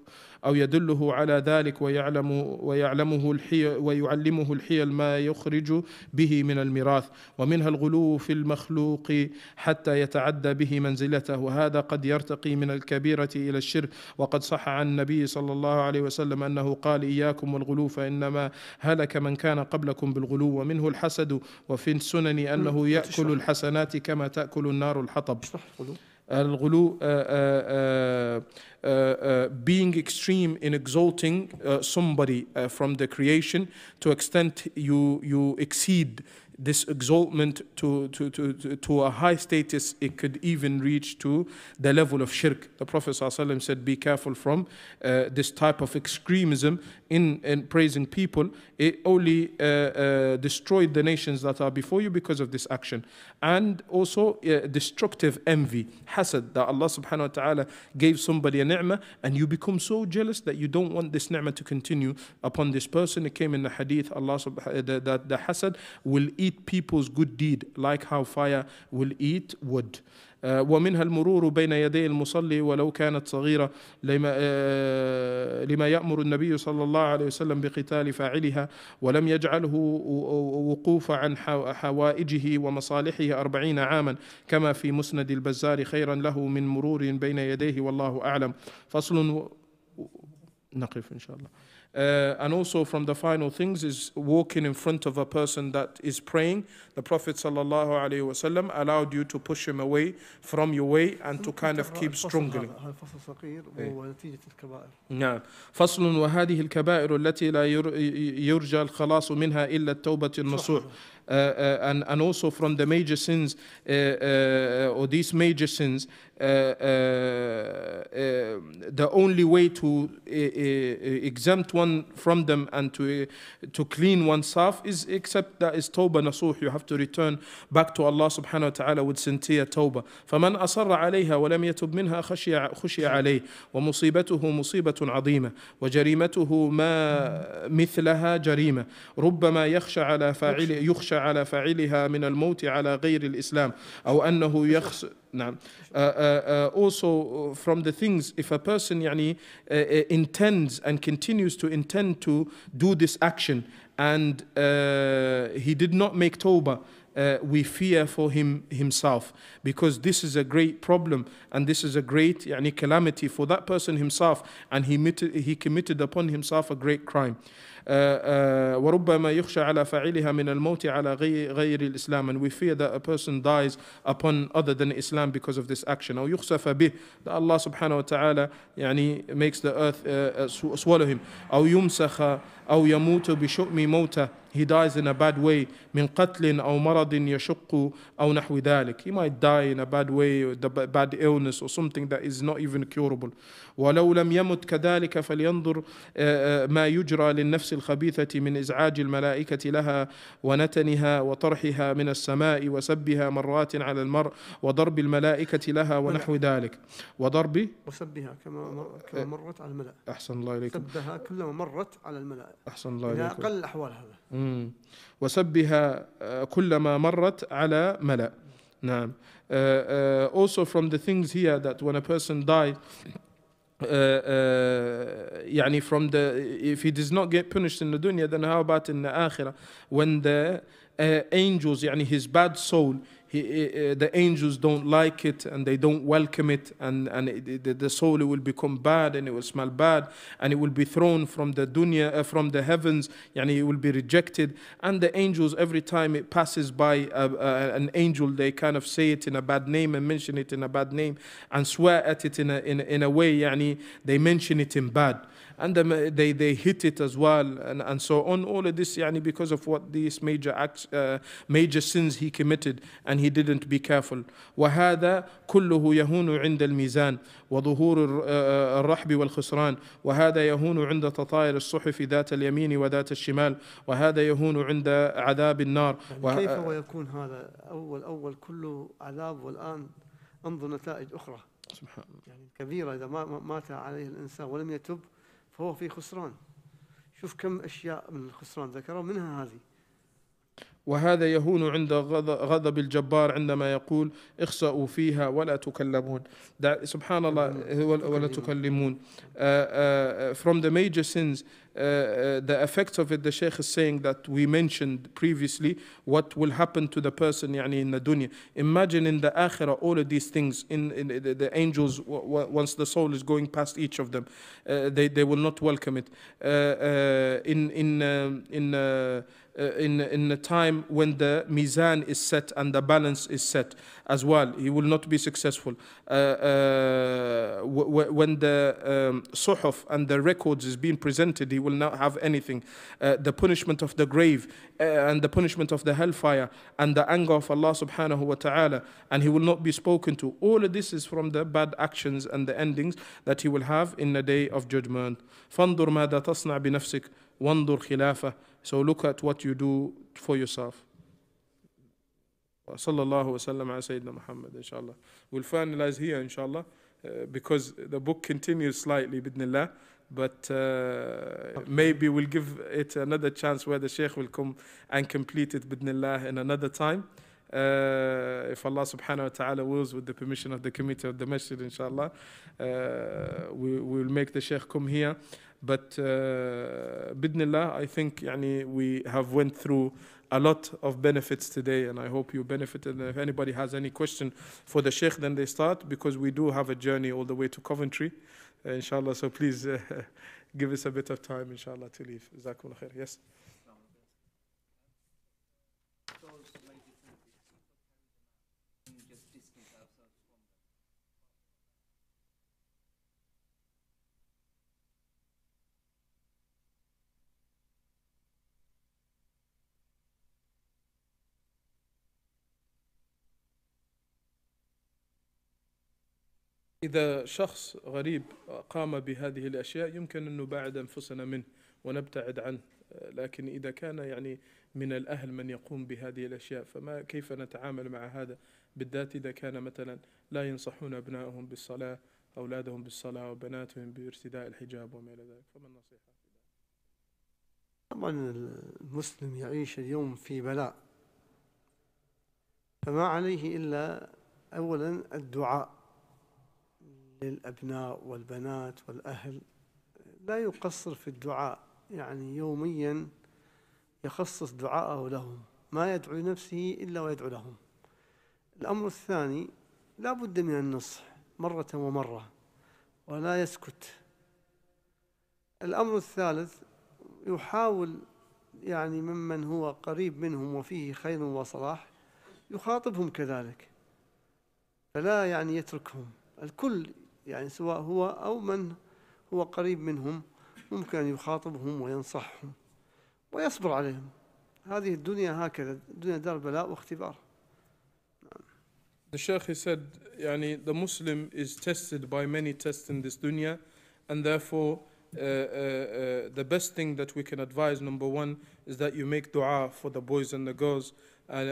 [SPEAKER 1] أو يدله على ذلك ويعلم ويعلمه الحي ويعلمه الحيل ما يخرج به من الميراث ومنها الغلو في المخلوق حتى يتعدى به منزلته وهذا قد يرتقي من الكبيرة إلى الشرك وقد صح عن النبي صلى الله عليه وسلم أنه قال إياكم والغلو فإنما هلك من كان قبلكم بالغلو ومنه الحسد وفي السنن أنه يأكل الحسنات كما تأكل النار الحطب الغلو uh, uh, being extreme in exalting uh, somebody uh, from the creation to extent you, you exceed this exaltment to, to, to, to a high status, it could even reach to the level of shirk. The Prophet ﷺ said, Be careful from uh, this type of extremism in, in praising people, it only uh, uh, destroyed the nations that are before you because of this action. And also uh, destructive envy, hasad, that Allah subhanahu wa ta'ala gave somebody a ni'mah and you become so jealous that you don't want this ni'mah to continue upon this person. It came in the hadith, Allah subhanahu uh, that the hasad will eat people's good deed like how fire will eat wood. آه، ومنها المرور بين يدي المصلي ولو كانت صغيرة لما, آه، لما يأمر النبي صلى الله عليه وسلم بقتال فاعلها ولم يجعله وقوف عن حوائجه ومصالحه أربعين عاما كما في مسند البزار خيرا له من مرور بين يديه والله أعلم فصل نقف إن شاء الله Uh, and also from the final things is walking in front of a person that is praying. The Prophet وسلم, allowed you to push him away from your way and to kind of keep struggling. نعم فصل وهذه الكبائر التي لا يرجى الخلاص منها إلا التوبة النصوح uh, uh, and, and also from the major sins uh, uh, or these major sins the only way to uh, exempt one from them and to, uh, to clean oneself is except that is tawbah nasuh. You have to return back to Allah subhanahu wa ta'ala with sincere tawbah. فمن أصر عليها ولم يتب منها خشي, خشي عليه ومصيبته مصيبة عظيمة وجريمته ما مثلها جريمة ربما يخشى على فاعل يخشى على فاعلها من الموت على غير الإسلام أو أنه يخشى نعم آآ آآ Uh, uh, also uh, from the things, if a person intends and continues to intend to do this action and he did not make tawbah, uh, we fear for him himself because this is a great problem and this is a great calamity for that person himself and he, he committed upon himself a great crime. وربما يخشى على فاعلها من الموت على غير الإسلام and we fear that a person dies upon other than Islam because of this action أو يخسف به that Allah subhanahu wa ta'ala يعني makes the earth uh, swallow him أو يمسخ أو يموت بشؤم موته he dies in a bad way من قتل أو مرض يشق أو نحو ذلك he might die in a bad way or the bad illness or something that is not even curable ولو لم يمت كذلك فلينظر ما يجرى للنفس الخبيثة من إزعاج الملائكة لها ونتنها وطرحها من السماء وسبها مرات على المرء وضرب الملائكة لها ونحو ذلك وضرب
[SPEAKER 2] وسبها كما كما إيه. مرت على الملائكة أحسن الله إليكم سبها كلما مرت على الملائكة أحسن الله إليكم أقل الأحوال هذا
[SPEAKER 1] وسبها كلما مرت على ملأ نعم uh, also from the things here that when a person dies uh, uh, from the if he does not get punished in the dunya then how about in the akhirah when the uh, angels يعني his bad soul he, uh, the angels don't like it and they don't welcome it, and, and it, the, the soul will become bad and it will smell bad and it will be thrown from the dunya, uh, from the heavens, and it will be rejected. And the angels, every time it passes by a, eh, a, an angel, they kind of say it in a bad name and mention it in a bad name and swear at it in a, in, in a way, yani, they mention it in bad. and the, they, they hit it as well and, and so on. All of this يعني because of what these major acts, uh, major sins he committed and he didn't be careful. وهذا كله يهون عند الميزان وظهور آه، آه، الرحب والخسران وهذا يهون عند تطاير الصحف ذات اليمين وذات الشمال وهذا يهون عند عذاب النار يعني كيف
[SPEAKER 2] ويكون هذا أول أول كله عذاب والآن انظر نتائج أخرى
[SPEAKER 1] سبحان الله يعني
[SPEAKER 2] كبيرة إذا ما مات عليه الإنسان ولم يتب فهو في خسران شوف كم أشياء من الخسران ذكره منها هذه
[SPEAKER 1] وهذا يهون عند غضب الجبار عندما يقول اخسأوا فيها ولا تكلمون سبحان الله ولا تكلمون uh, uh, from the major sins Uh, uh, the effects of it, the Sheikh is saying that we mentioned previously what will happen to the person يعني, in the dunya. Imagine in the akhirah, all of these things, in, in the, the, angels, once the soul is going past each of them, uh, they, they will not welcome it. in in, in uh, in, in a time when the mizan is set and the balance is set as well. He will not be successful. Uh, uh, when the um, suhuf and the records is being presented, he will not have anything. Uh, the punishment of the grave uh, and the punishment of the hellfire and the anger of Allah subhanahu wa ta'ala, and he will not be spoken to. All of this is from the bad actions and the endings that he will have in the day of judgment. فانظر ماذا تصنع بنفسك وانظر خلافه so look at what you do for yourself. صلى الله وسلم على سيدنا محمد إن شاء الله. We'll finalize here إن شاء الله because the book continues slightly بإذن الله but uh, maybe we'll give it another chance where the Sheikh will come and complete it بإذن الله in another time. Uh, if Allah subhanahu wa ta'ala wills with the permission of the committee of the masjid inshallah uh, we will make the sheikh come here but uh, bidnillah, I think يعني we have went through a lot of benefits today, and I hope you benefited. And if anybody has any question for the Sheikh, then they start because we do have a journey all the way to Coventry, uh, inshallah. So please uh, give us a bit of time, inshallah, to leave. khair. Yes. إذا شخص غريب قام بهذه الأشياء يمكن أن نباعد أنفسنا منه ونبتعد عنه لكن إذا كان يعني من الأهل من يقوم بهذه الأشياء فما كيف نتعامل مع هذا بالذات إذا كان مثلا لا ينصحون أبنائهم بالصلاة أولادهم بالصلاة وبناتهم بارتداء الحجاب وما إلى ذلك فما النصيحة
[SPEAKER 2] طبعا المسلم يعيش اليوم في بلاء فما عليه إلا أولا الدعاء للأبناء والبنات والأهل لا يقصر في الدعاء يعني يوميا يخصص دعاءه لهم ما يدعو لنفسه إلا ويدعو لهم الأمر الثاني لا بد من النصح مرة ومرة ولا يسكت الأمر الثالث يحاول يعني ممن هو قريب منهم وفيه خير وصلاح يخاطبهم كذلك فلا يعني يتركهم الكل يعني سواء هو أو من هو قريب منهم ممكن أن يخاطبهم وينصحهم ويصبر عليهم هذه الدنيا هكذا الدنيا دار بلاء واختبار
[SPEAKER 1] The Shaykh he said, يعني the Muslim is tested by many tests in this dunya, and therefore uh, uh, uh, the best thing that we can advise, number one, is that you make dua for the boys and the girls, and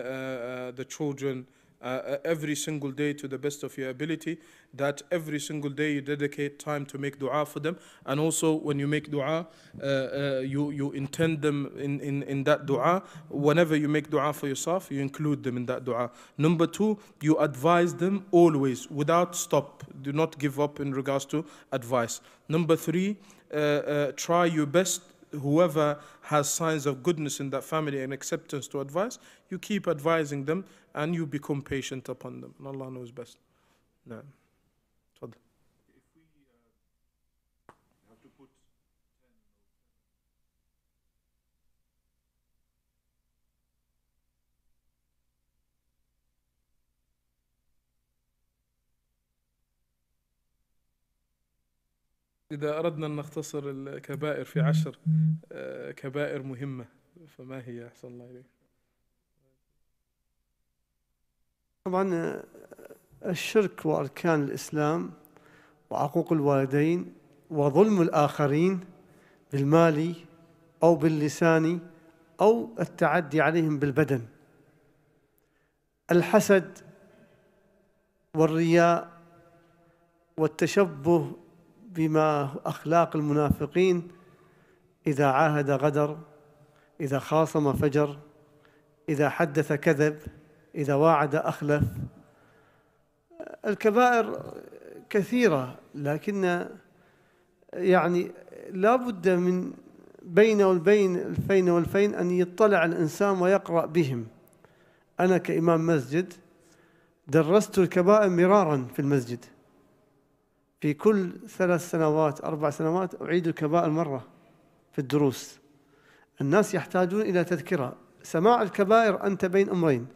[SPEAKER 1] the children, Uh, uh, every single day to the best of your ability, that every single day you dedicate time to make dua for them. And also, when you make dua, uh, uh, you, you intend them in, in, in that dua. Whenever you make dua for yourself, you include them in that dua. Number two, you advise them always without stop. Do not give up in regards to advice. Number three, uh, uh, try your best whoever has signs of goodness in that family and acceptance to advice, you keep advising them and you become patient upon them. And Allah knows best. No. إذا أردنا أن نختصر الكبائر في عشر آه، كبائر مهمة فما هي أحسن الله إليك
[SPEAKER 2] طبعا آه، الشرك وأركان الإسلام وعقوق الوالدين وظلم الآخرين بالمال أو باللسان أو التعدي عليهم بالبدن الحسد والرياء والتشبه بما أخلاق المنافقين إذا عاهد غدر إذا خاصم فجر إذا حدث كذب إذا واعد أخلف الكبائر كثيرة لكن يعني لا بد من بين والبين الفين والفين أن يطلع الإنسان ويقرأ بهم أنا كإمام مسجد درست الكبائر مرارا في المسجد في كل ثلاث سنوات أربع سنوات أعيد الكبائر مرة في الدروس الناس يحتاجون إلى تذكرة سماع الكبائر أنت بين أمرين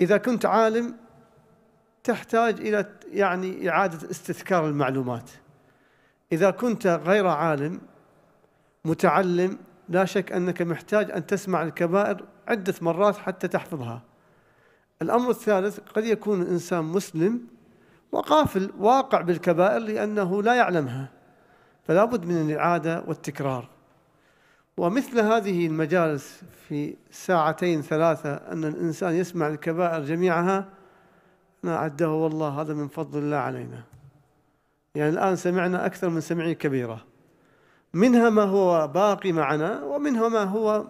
[SPEAKER 2] إذا كنت عالم تحتاج إلى يعني إعادة استذكار المعلومات إذا كنت غير عالم متعلم لا شك أنك محتاج أن تسمع الكبائر عدة مرات حتى تحفظها الأمر الثالث قد يكون الإنسان مسلم وقافل واقع بالكبائر لأنه لا يعلمها فلا بد من الإعادة والتكرار ومثل هذه المجالس في ساعتين ثلاثة أن الإنسان يسمع الكبائر جميعها ما أعده والله هذا من فضل الله علينا يعني الآن سمعنا أكثر من سمعين كبيرة منها ما هو باقي معنا ومنها ما هو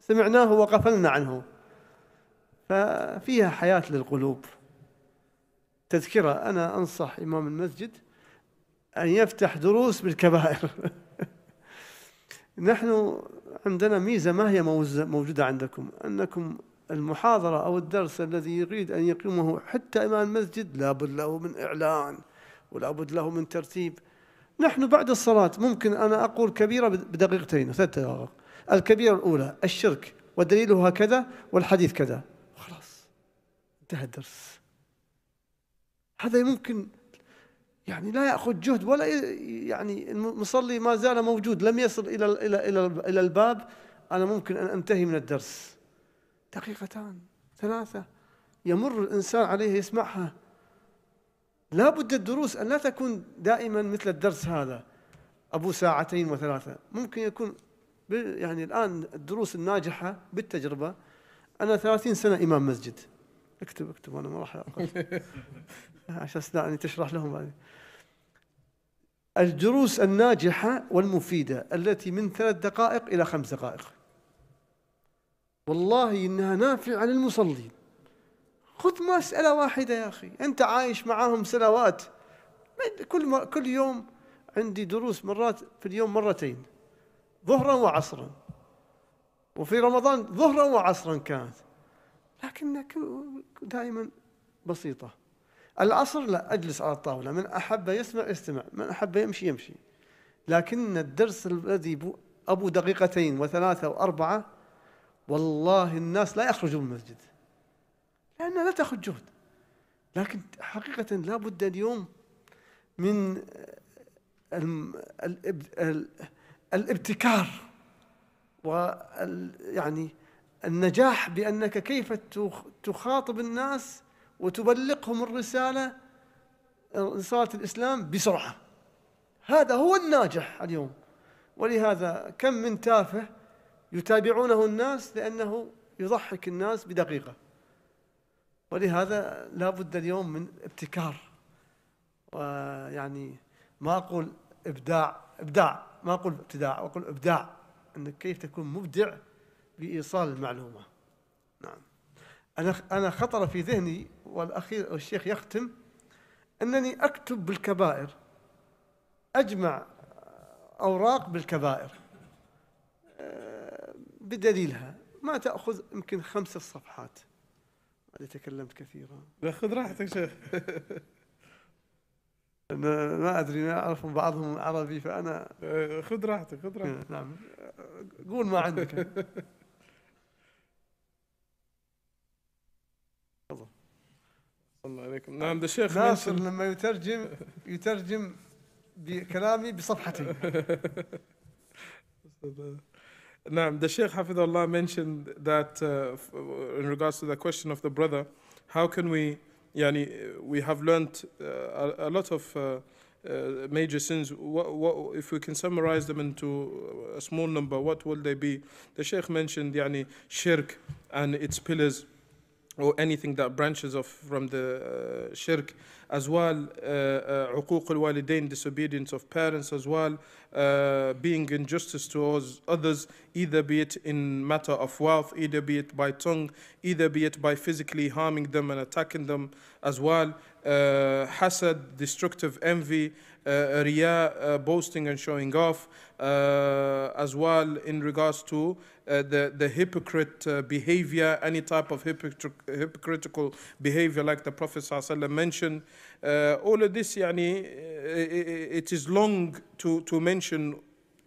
[SPEAKER 2] سمعناه وغفلنا عنه ففيها حياة للقلوب تذكرة أنا أنصح إمام المسجد أن يفتح دروس بالكبائر نحن عندنا ميزة ما هي موجودة عندكم أنكم المحاضرة أو الدرس الذي يريد أن يقيمه حتى إمام المسجد لابد له من إعلان ولابد له من ترتيب نحن بعد الصلاة ممكن أنا أقول كبيرة بدقيقتين ثلاث دقائق الكبيرة الأولى الشرك ودليله كذا والحديث كذا خلاص انتهى الدرس هذا ممكن يعني لا ياخذ جهد ولا يعني المصلي ما زال موجود لم يصل الى الى الى الى الباب انا ممكن ان انتهي من الدرس دقيقتان ثلاثه يمر الانسان عليه يسمعها لا بد الدروس ان لا تكون دائما مثل الدرس هذا ابو ساعتين وثلاثه ممكن يكون يعني الان الدروس الناجحه بالتجربه انا 30 سنه امام مسجد اكتب اكتب انا ما راح على اساس يعني تشرح لهم هذه الدروس الناجحة والمفيدة التي من ثلاث دقائق إلى خمس دقائق والله إنها نافعة للمصلين خذ مسألة واحدة يا أخي أنت عايش معاهم سنوات كل ما كل يوم عندي دروس مرات في اليوم مرتين ظهرا وعصرا وفي رمضان ظهرا وعصرا كانت لكنها دائما بسيطة العصر لا أجلس على الطاولة من أحب يسمع يستمع من أحب يمشي يمشي لكن الدرس الذي أبو دقيقتين وثلاثة وأربعة والله الناس لا يخرجون من المسجد لأنها لا تأخذ جهد لكن حقيقة لا بد اليوم من الابتكار وال يعني النجاح بأنك كيف تخاطب الناس وتبلغهم الرسالة رسالة الإسلام بسرعة هذا هو الناجح اليوم ولهذا كم من تافه يتابعونه الناس لأنه يضحك الناس بدقيقة ولهذا لا بد اليوم من ابتكار ويعني ما أقول إبداع إبداع ما أقول ابتداع أقول إبداع أنك كيف تكون مبدع بإيصال المعلومة أنا أنا خطر في ذهني والأخير الشيخ يختم أنني أكتب بالكبائر أجمع أوراق بالكبائر آه، بدليلها ما تأخذ يمكن خمس صفحات أنا تكلمت كثيرا لا خذ
[SPEAKER 1] راحتك شيخ
[SPEAKER 2] أنا ما أدري أنا أعرف بعضهم عربي فأنا آه، خذ راحتك خذ راحتك نعم قول ما عندك
[SPEAKER 1] الله عليكم نعم الشيخ ناصر لما
[SPEAKER 2] يترجم يترجم بكلامي بصفحتي
[SPEAKER 1] Naam, the Sheikh Hafidullah mentioned that uh, in regards to the question of the brother, how can we, yani, we have learned uh, a, lot of uh, uh, major sins. What, what, if we can summarize them into a small number, what will they be? The Sheikh mentioned yani, shirk and its pillars or anything that branches off from the uh, shirk as well, uh, uh, uquq al disobedience of parents as well, uh, being injustice towards others, either be it in matter of wealth, either be it by tongue, either be it by physically harming them and attacking them as well, uh, hasad, destructive envy, uh, uh, riyah, uh, boasting and showing off, uh, as well in regards to uh, the, the hypocrite uh, behavior, any type of hypocritical behavior like the Prophet ﷺ mentioned. all of this, yani, it is long to, to mention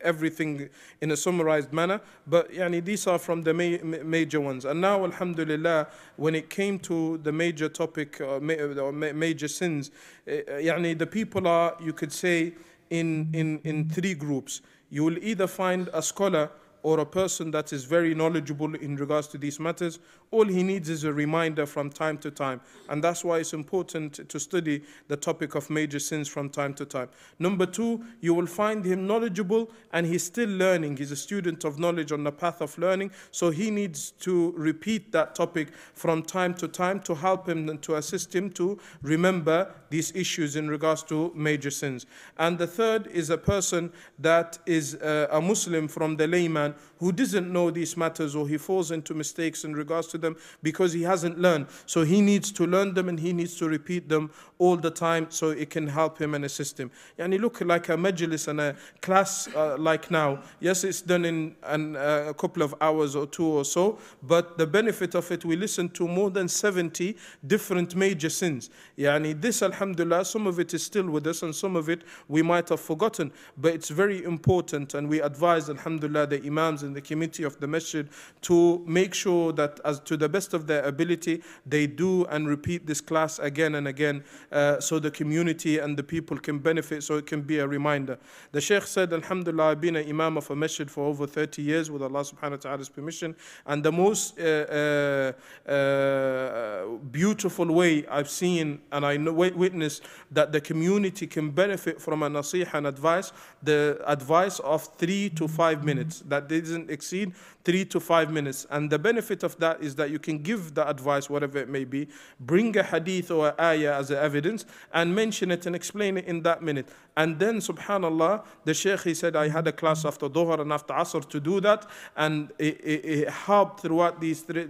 [SPEAKER 1] everything in a summarized manner. But yani, these are from the ma- major ones. And now, alhamdulillah, when it came to the major topic or, uh, ma- or uh, ma- major sins, uh, uh, yani, the people are, you could say, in, in, in three groups. You will either find a scholar or a person that is very knowledgeable in regards to these matters. All he needs is a reminder from time to time. And that's why it's important to study the topic of major sins from time to time. Number two, you will find him knowledgeable and he's still learning. He's a student of knowledge on the path of learning. So he needs to repeat that topic from time to time to help him and to assist him to remember these issues in regards to major sins. And the third is a person that is uh, a Muslim from the layman man who doesn't know these matters or he falls into mistakes in regards to them because he hasn't learned. So he needs to learn them and he needs to repeat them all the time so it can help him and assist him. And he look like a majlis and a class uh, like now. Yes, it's done in an, uh, a couple of hours or two or so, but the benefit of it, we listen to more than 70 different major sins. Yani this, alhamdulillah, some of it is still with us and some of it we might have forgotten, but it's very important and we advise, alhamdulillah, the imams and the committee of the masjid to make sure that as to the best of their ability, they do and repeat this class again and again uh, so the community and the people can benefit, so it can be a reminder. The Sheikh said, Alhamdulillah, I've been an imam of a masjid for over 30 years with Allah subhanahu wa ta'ala's permission. And the most uh, uh, uh beautiful way I've seen and I witnessed that the community can benefit from a nasiha and advice, the advice of three to five minutes that does not exceed three to five minutes. And the benefit of that is that you can give the advice, whatever it may be, bring a hadith or ayah as evidence and mention it and explain it in that minute. And then, subhanAllah, the sheikh, he said, I had a class after Dhuhr and after Asr to do that. And it, it, it helped throughout these three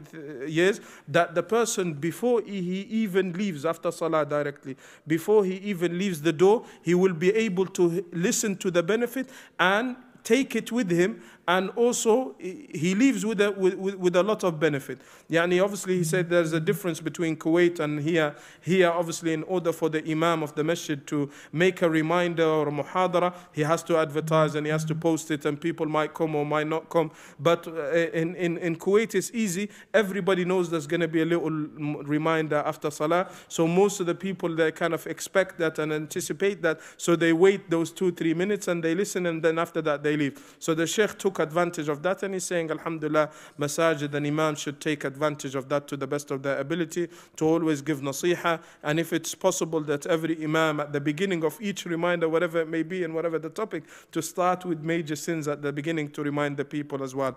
[SPEAKER 1] years that the person, before he even leaves after Salah directly, before he even leaves the door, he will be able to listen to the benefit and take it with him and also he leaves with a, with, with a lot of benefit. Yani obviously he said there's a difference between Kuwait and here. Here obviously in order for the imam of the masjid to make a reminder or a muhadara, he has to advertise and he has to post it and people might come or might not come. But uh, in, in, in Kuwait it's easy. Everybody knows there's going to be a little reminder after salah. So most of the people they kind of expect that and anticipate that. So they wait those two, three minutes and they listen and then after that they leave. So the sheikh took advantage of that. And he's saying, Alhamdulillah, masajid and Imam should take advantage of that to the best of their ability to always give nasihah. And if it's possible that every imam at the beginning of each reminder, whatever it may be and whatever the topic, to start with major sins at the beginning to remind the people as well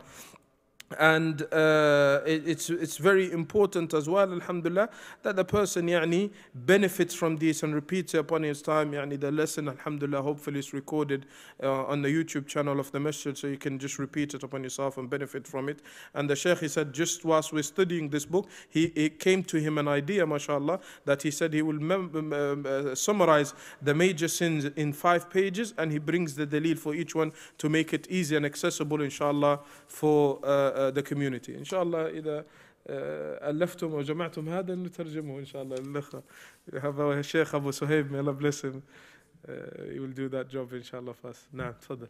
[SPEAKER 1] and uh, it, it's, it's very important as well, alhamdulillah, that the person yani, benefits from this and repeats it upon his time. Yani, the lesson, alhamdulillah, hopefully is recorded uh, on the YouTube channel of the masjid, so you can just repeat it upon yourself and benefit from it. And the sheikh he said, just whilst we're studying this book, he, it came to him an idea, mashallah, that he said he will um, um, uh, summarize the major sins in five pages, and he brings the delil for each one to make it easy and accessible, inshallah, for uh, ذا آه، كوميونتي ان شاء الله اذا آه، الفتم وجمعتم هذا نترجمه ان شاء الله للاخوه هذا الشيخ ابو سهيب الله bless ويل uh، he will do that job ان شاء الله فاس نعم تفضل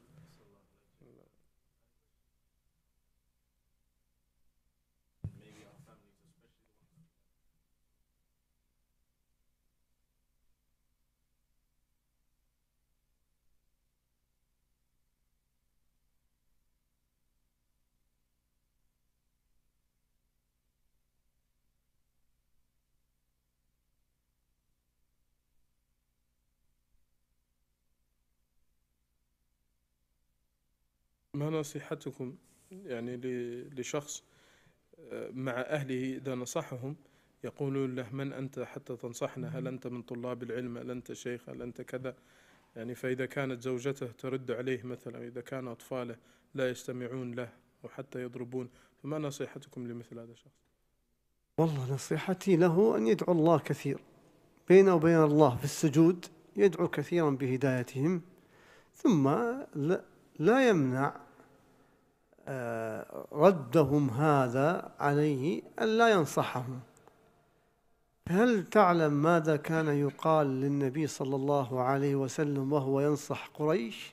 [SPEAKER 1] ما نصيحتكم يعني لشخص آه، مع أهله إذا نصحهم يقولون له من أنت حتى تنصحنا هل أنت من طلاب العلم هل أنت شيخ هل أنت كذا يعني فإذا كانت زوجته ترد عليه مثلا إذا كان أطفاله لا يستمعون له وحتى يضربون فما نصيحتكم لمثل هذا الشخص
[SPEAKER 2] والله نصيحتي له أن يدعو الله كثير بينه وبين الله في السجود يدعو كثيرا بهدايتهم ثم لا يمنع ردهم هذا عليه أن لا ينصحهم هل تعلم ماذا كان يقال للنبي صلى الله عليه وسلم وهو ينصح قريش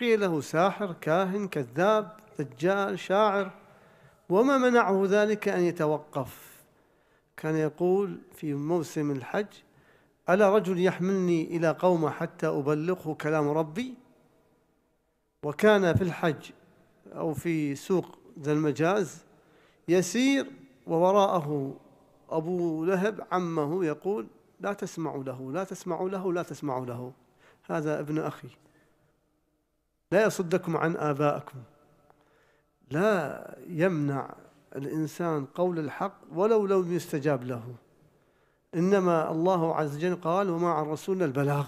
[SPEAKER 2] قيل له ساحر كاهن كذاب دجال شاعر وما منعه ذلك أن يتوقف كان يقول في موسم الحج ألا رجل يحملني إلى قوم حتى أبلغه كلام ربي وكان في الحج أو في سوق ذا المجاز يسير ووراءه أبو لهب عمه يقول لا تسمعوا له لا تسمعوا له لا تسمعوا له هذا ابن أخي لا يصدكم عن آبائكم لا يمنع الإنسان قول الحق ولو لم يستجاب له إنما الله عز وجل قال وما عن رسولنا البلاغ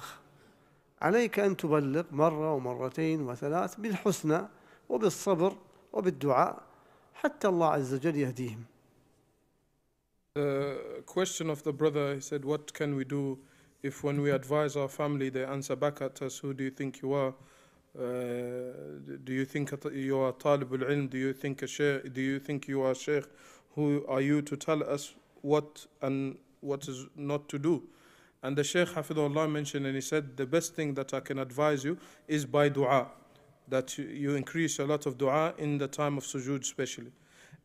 [SPEAKER 2] عليك أن تبلغ مرة ومرتين وثلاث بالحسنى وبالصبر وبالدعاء حتى الله عز وجل يهديهم.
[SPEAKER 1] The question of the brother he said, What can we do if when we advise our family they answer back at us, Who do you think you are? Uh, do you think you are Talib al ilm? Do you think a sheikh? Do you think you are sheikh? Who are you to tell us what and what is not to do? And the sheikh Hafidullah mentioned and he said, The best thing that I can advise you is by dua that you increase a lot of dua in the time of sujood especially.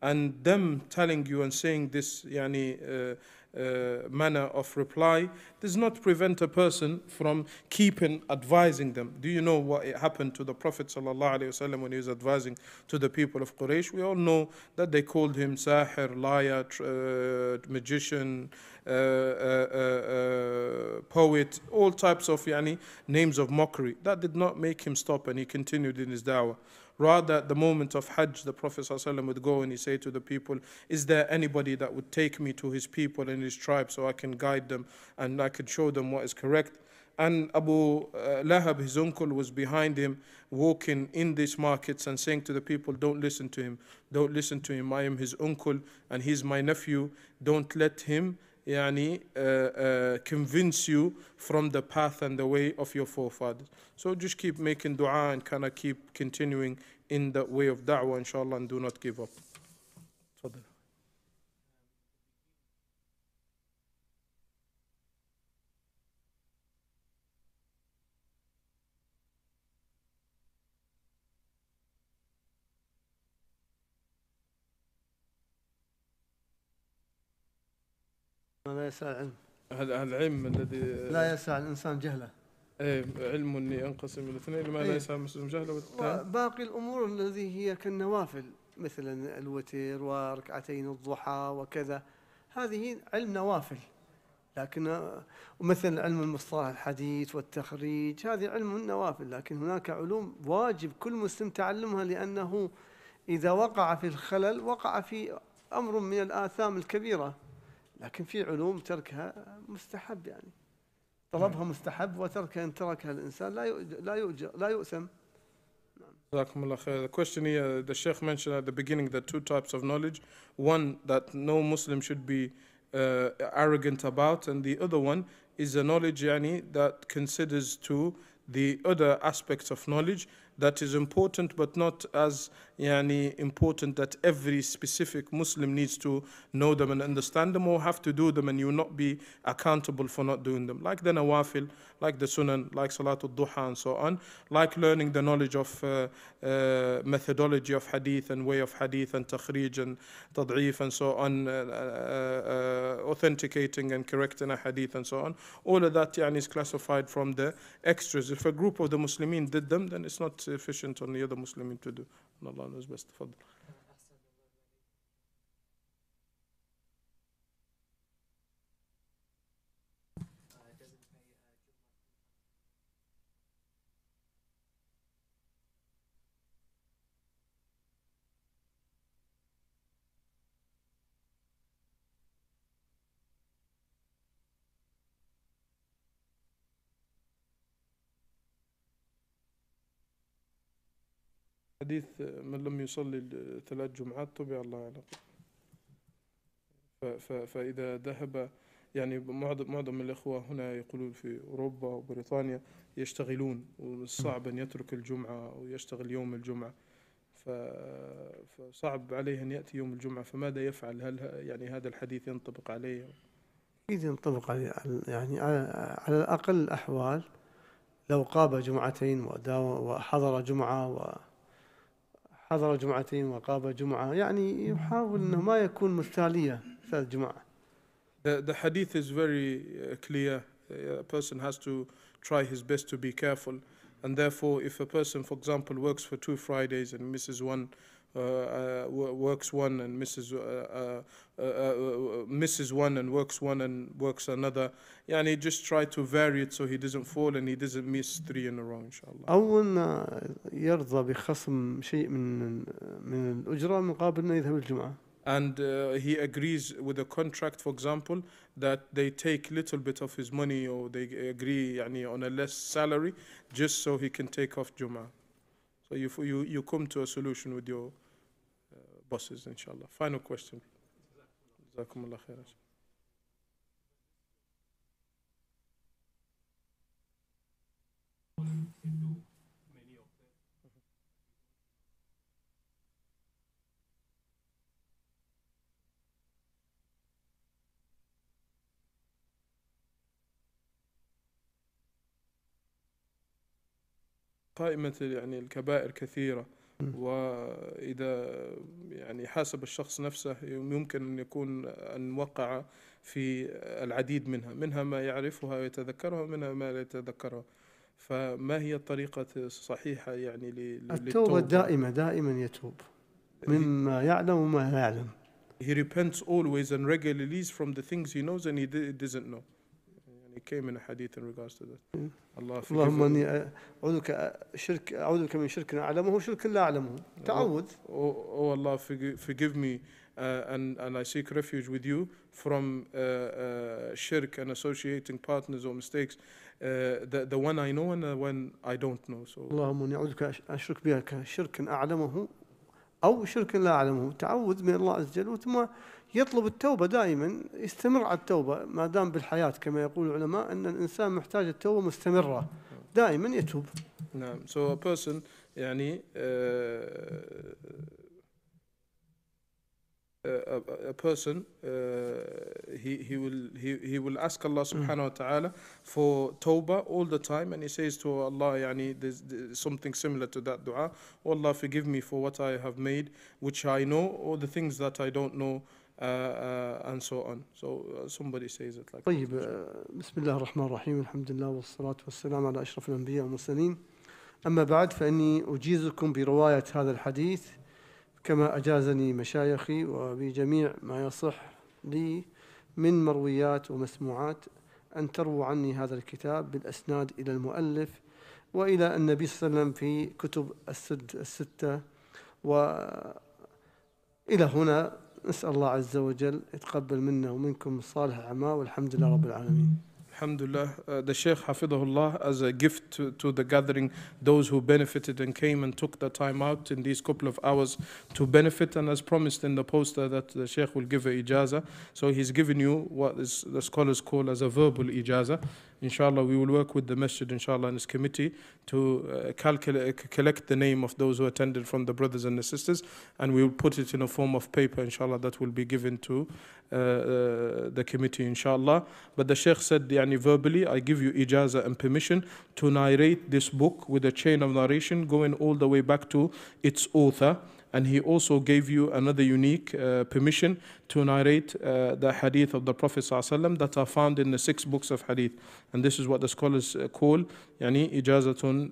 [SPEAKER 1] And them telling you and saying this yani, uh, uh, manner of reply does not prevent a person from keeping advising them. Do you know what happened to the Prophet wasallam when he was advising to the people of Quraysh? We all know that they called him sahir, liar, uh, magician, uh, uh, uh, poet, all types of yani, names of mockery. That did not make him stop and he continued in his da'wah. Rather, at the moment of Hajj, the Prophet ﷺ would go and he say to the people, Is there anybody that would take me to his people and his tribe so I can guide them and I can show them what is correct? And Abu Lahab, his uncle, was behind him, walking in these markets and saying to the people, Don't listen to him, don't listen to him. I am his uncle and he's my nephew. Don't let him yani, uh, uh, convince you from the path and the way of your forefathers. So just keep making dua and kind of keep continuing in the way of da'wah, inshallah, and do not give up. يسعى العلم هذا العلم الذي لا
[SPEAKER 2] يسعى الانسان جهله
[SPEAKER 1] ايه علم ينقسم الى اثنين ما لا إيه. يسعى المسلم جهله
[SPEAKER 2] باقي الامور الذي هي كالنوافل مثلا الوتر وركعتين الضحى وكذا هذه علم نوافل لكن ومثل علم المصطلح الحديث والتخريج هذه علم النوافل لكن هناك علوم واجب كل مسلم تعلمها لأنه إذا وقع في الخلل وقع في أمر من الآثام الكبيرة لكن في علوم تركها مستحب يعني طلبها مستحب وتركها ان تركها الانسان لا لا يؤجر لا
[SPEAKER 1] يؤثم جزاكم الله خير. The question here, the Sheikh mentioned at the beginning the two types of knowledge. One that no Muslim should be uh, arrogant about, and the other one is a knowledge yani, that considers to the other aspects of knowledge that is important but not as yani, important that every specific Muslim needs to know them and understand them or have to do them and you will not be accountable for not doing them. Like the nawafil, like the sunan, like salatul duha and so on, like learning the knowledge of uh, uh, methodology of hadith and way of hadith and takhrij and tad'if and so on, uh, uh, uh authenticating and correcting a hadith and so on. All of that yani, is classified from the extras. If a group of the Muslimin did them, then it's not sufficient on the other Muslimin to do. الله نوز بس تفضل حديث من لم يصلي ثلاث جمعات طبع الله على فإذا ذهب يعني معظم معظم الإخوة هنا يقولون في أوروبا وبريطانيا يشتغلون وصعب أن يترك الجمعة ويشتغل يوم الجمعة فصعب عليه أن يأتي يوم الجمعة فماذا يفعل هل يعني هذا الحديث ينطبق عليه
[SPEAKER 2] أكيد ينطبق عليه يعني على الأقل الأحوال لو قاب جمعتين وحضر جمعة و حضر جمعتين وقاب جمعة يعني يحاول أنه ما يكون مثالية ثلاث جمعة
[SPEAKER 1] The, the hadith is very clear. A person has to try his best to be careful. And therefore, if a person, for example, works for two Fridays and misses one Uh, uh, works one and misses uh, misses one and works one and works another. Yeah, and he just try to vary it so he doesn't fall and he doesn't miss three in a row, inshallah.
[SPEAKER 2] أو أن يرضى بخصم شيء من من الأجرة مقابل أن يذهب الجمعة.
[SPEAKER 1] and uh, he agrees with a contract, for example, that they take little bit of his money or they agree يعني, on a less salary just so he can take off Juma. So you, you, you come to a solution with your بوسز ان شاء الله فاينل كويستشن جزاكم الله خيرا. قائمة يعني الكبائر كثيرة واذا يعني حاسب الشخص نفسه يمكن ان يكون ان وقع في العديد منها منها ما يعرفها ويتذكرها ومنها ما لا يتذكرها فما هي الطريقة الصحيحة يعني للتوبة التوبة دائمة
[SPEAKER 2] دائما يتوب مما يعلم وما لا
[SPEAKER 1] يعلم He repents always and regularly from the things he knows and he doesn't know. يعني came in a hadith in regards to that. الله اللهم اني
[SPEAKER 2] اعوذك شرك
[SPEAKER 1] اعوذ بك من شرك اعلمه وشرك لا اعلمه تعوذ. Oh, oh Allah forgive, forgive me uh, and and I seek refuge with you from uh, uh, shirk and associating partners or mistakes uh, the the one I know and the one I don't know. So اللهم
[SPEAKER 2] اني اعوذ بك اشرك بك شرك اعلمه او شرك لا اعلمه تعوذ من الله عز وجل ثم يطلب التوبة دائما يستمر على التوبة ما دام بالحياة كما يقول العلماء أن الإنسان محتاج التوبة مستمرة
[SPEAKER 1] دائما يتوب نعم so a person يعني uh, a, a person uh, he, he will he, he will ask Allah subhanahu wa ta'ala for tawbah all the time and he says to Allah يعني there's, there's something similar to that dua oh Allah forgive me for what I have made which I know or the things that I don't know Uh, uh, and so on. So uh, somebody says it like طيب آه،
[SPEAKER 2] بسم الله الرحمن الرحيم الحمد لله والصلاة والسلام على أشرف الأنبياء والمرسلين أما بعد فإني أجيزكم برواية هذا الحديث كما أجازني مشايخي وبجميع ما يصح لي من مرويات ومسموعات أن تروا عني هذا الكتاب بالأسناد إلى المؤلف وإلى النبي صلى الله عليه وسلم في كتب السد الستة وإلى هنا نسأل الله عز وجل يتقبل منا ومنكم صالح الأعمال والحمد لله رب العالمين
[SPEAKER 1] Alhamdulillah, uh, the Shaykh Hafidahullah, as a gift to, to, the gathering, those who benefited and came and took the time out in these couple of hours to benefit, and as promised in the poster that the Shaykh will give a ijaza. So he's given you what is, the scholars call as a verbal ijaza inshallah, we will work with the masjid, inshallah, and its committee to uh, uh, collect the name of those who attended from the brothers and the sisters, and we will put it in a form of paper, inshallah, that will be given to uh, uh, the committee, inshallah. But the Sheikh said, yani, verbally, I give you ijaza and permission to narrate this book with a chain of narration going all the way back to its author and he also gave you another unique uh, permission to narrate uh, the hadith of the Prophet ﷺ that are found in the six books of hadith. And this is what the scholars uh, call يعني إجازة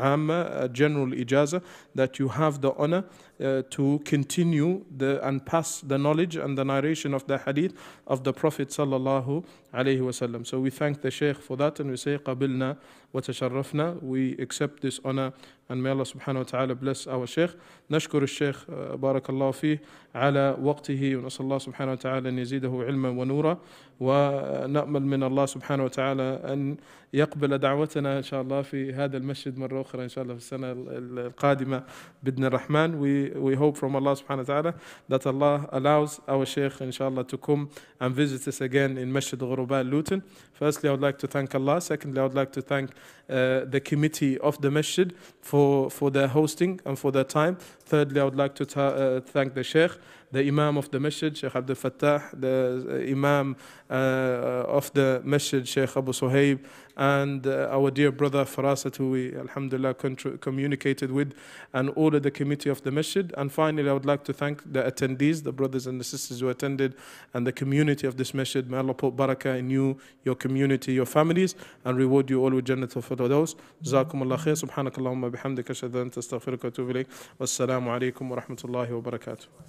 [SPEAKER 1] عامة, a general إجازة, that you have the honor uh, to continue the, and pass the knowledge and the narration of the hadith of the Prophet sallallahu wasallam. So we thank the Shaykh for that and we say قبلنا وتشرفنا. We accept this honor and may Allah subhanahu wa ta'ala bless our Shaykh. نشكر الشيخ بارك الله فيه على وقته ونسأل الله سبحانه وتعالى أن يزيده علما ونورا. ونأمل من الله سبحانه وتعالى أن يقبل دعوتنا إن شاء الله في هذا المسجد مرة أخرى إن شاء الله في السنة القادمة بإذن الرحمن we, we hope from Allah سبحانه وتعالى that Allah allows our Sheikh إن شاء الله to come and visit us again in Masjid غرباء Luton firstly I would like to thank Allah secondly I would like to thank uh, the committee of the Masjid for, for their hosting and for their time thirdly I would like to ta- uh, thank the Sheikh the Imam of the Masjid, Sheikh Abdul Fattah, the uh, Imam uh, of the Masjid, Sheikh Abu Suhaib, and uh, our dear brother Farasat, who we alhamdulillah communicated with, and all of the committee of the Masjid. And finally, I would like to thank the attendees, the brothers and the sisters who attended, and the community of this Masjid. May Allah put barakah in you, your community, your families, and reward you all with jannah of those. جزاكم الله خير سبحانك اللهم بحمدك أشهد أن تستغفرك وأتوب إليك والسلام عليكم الله وبركاته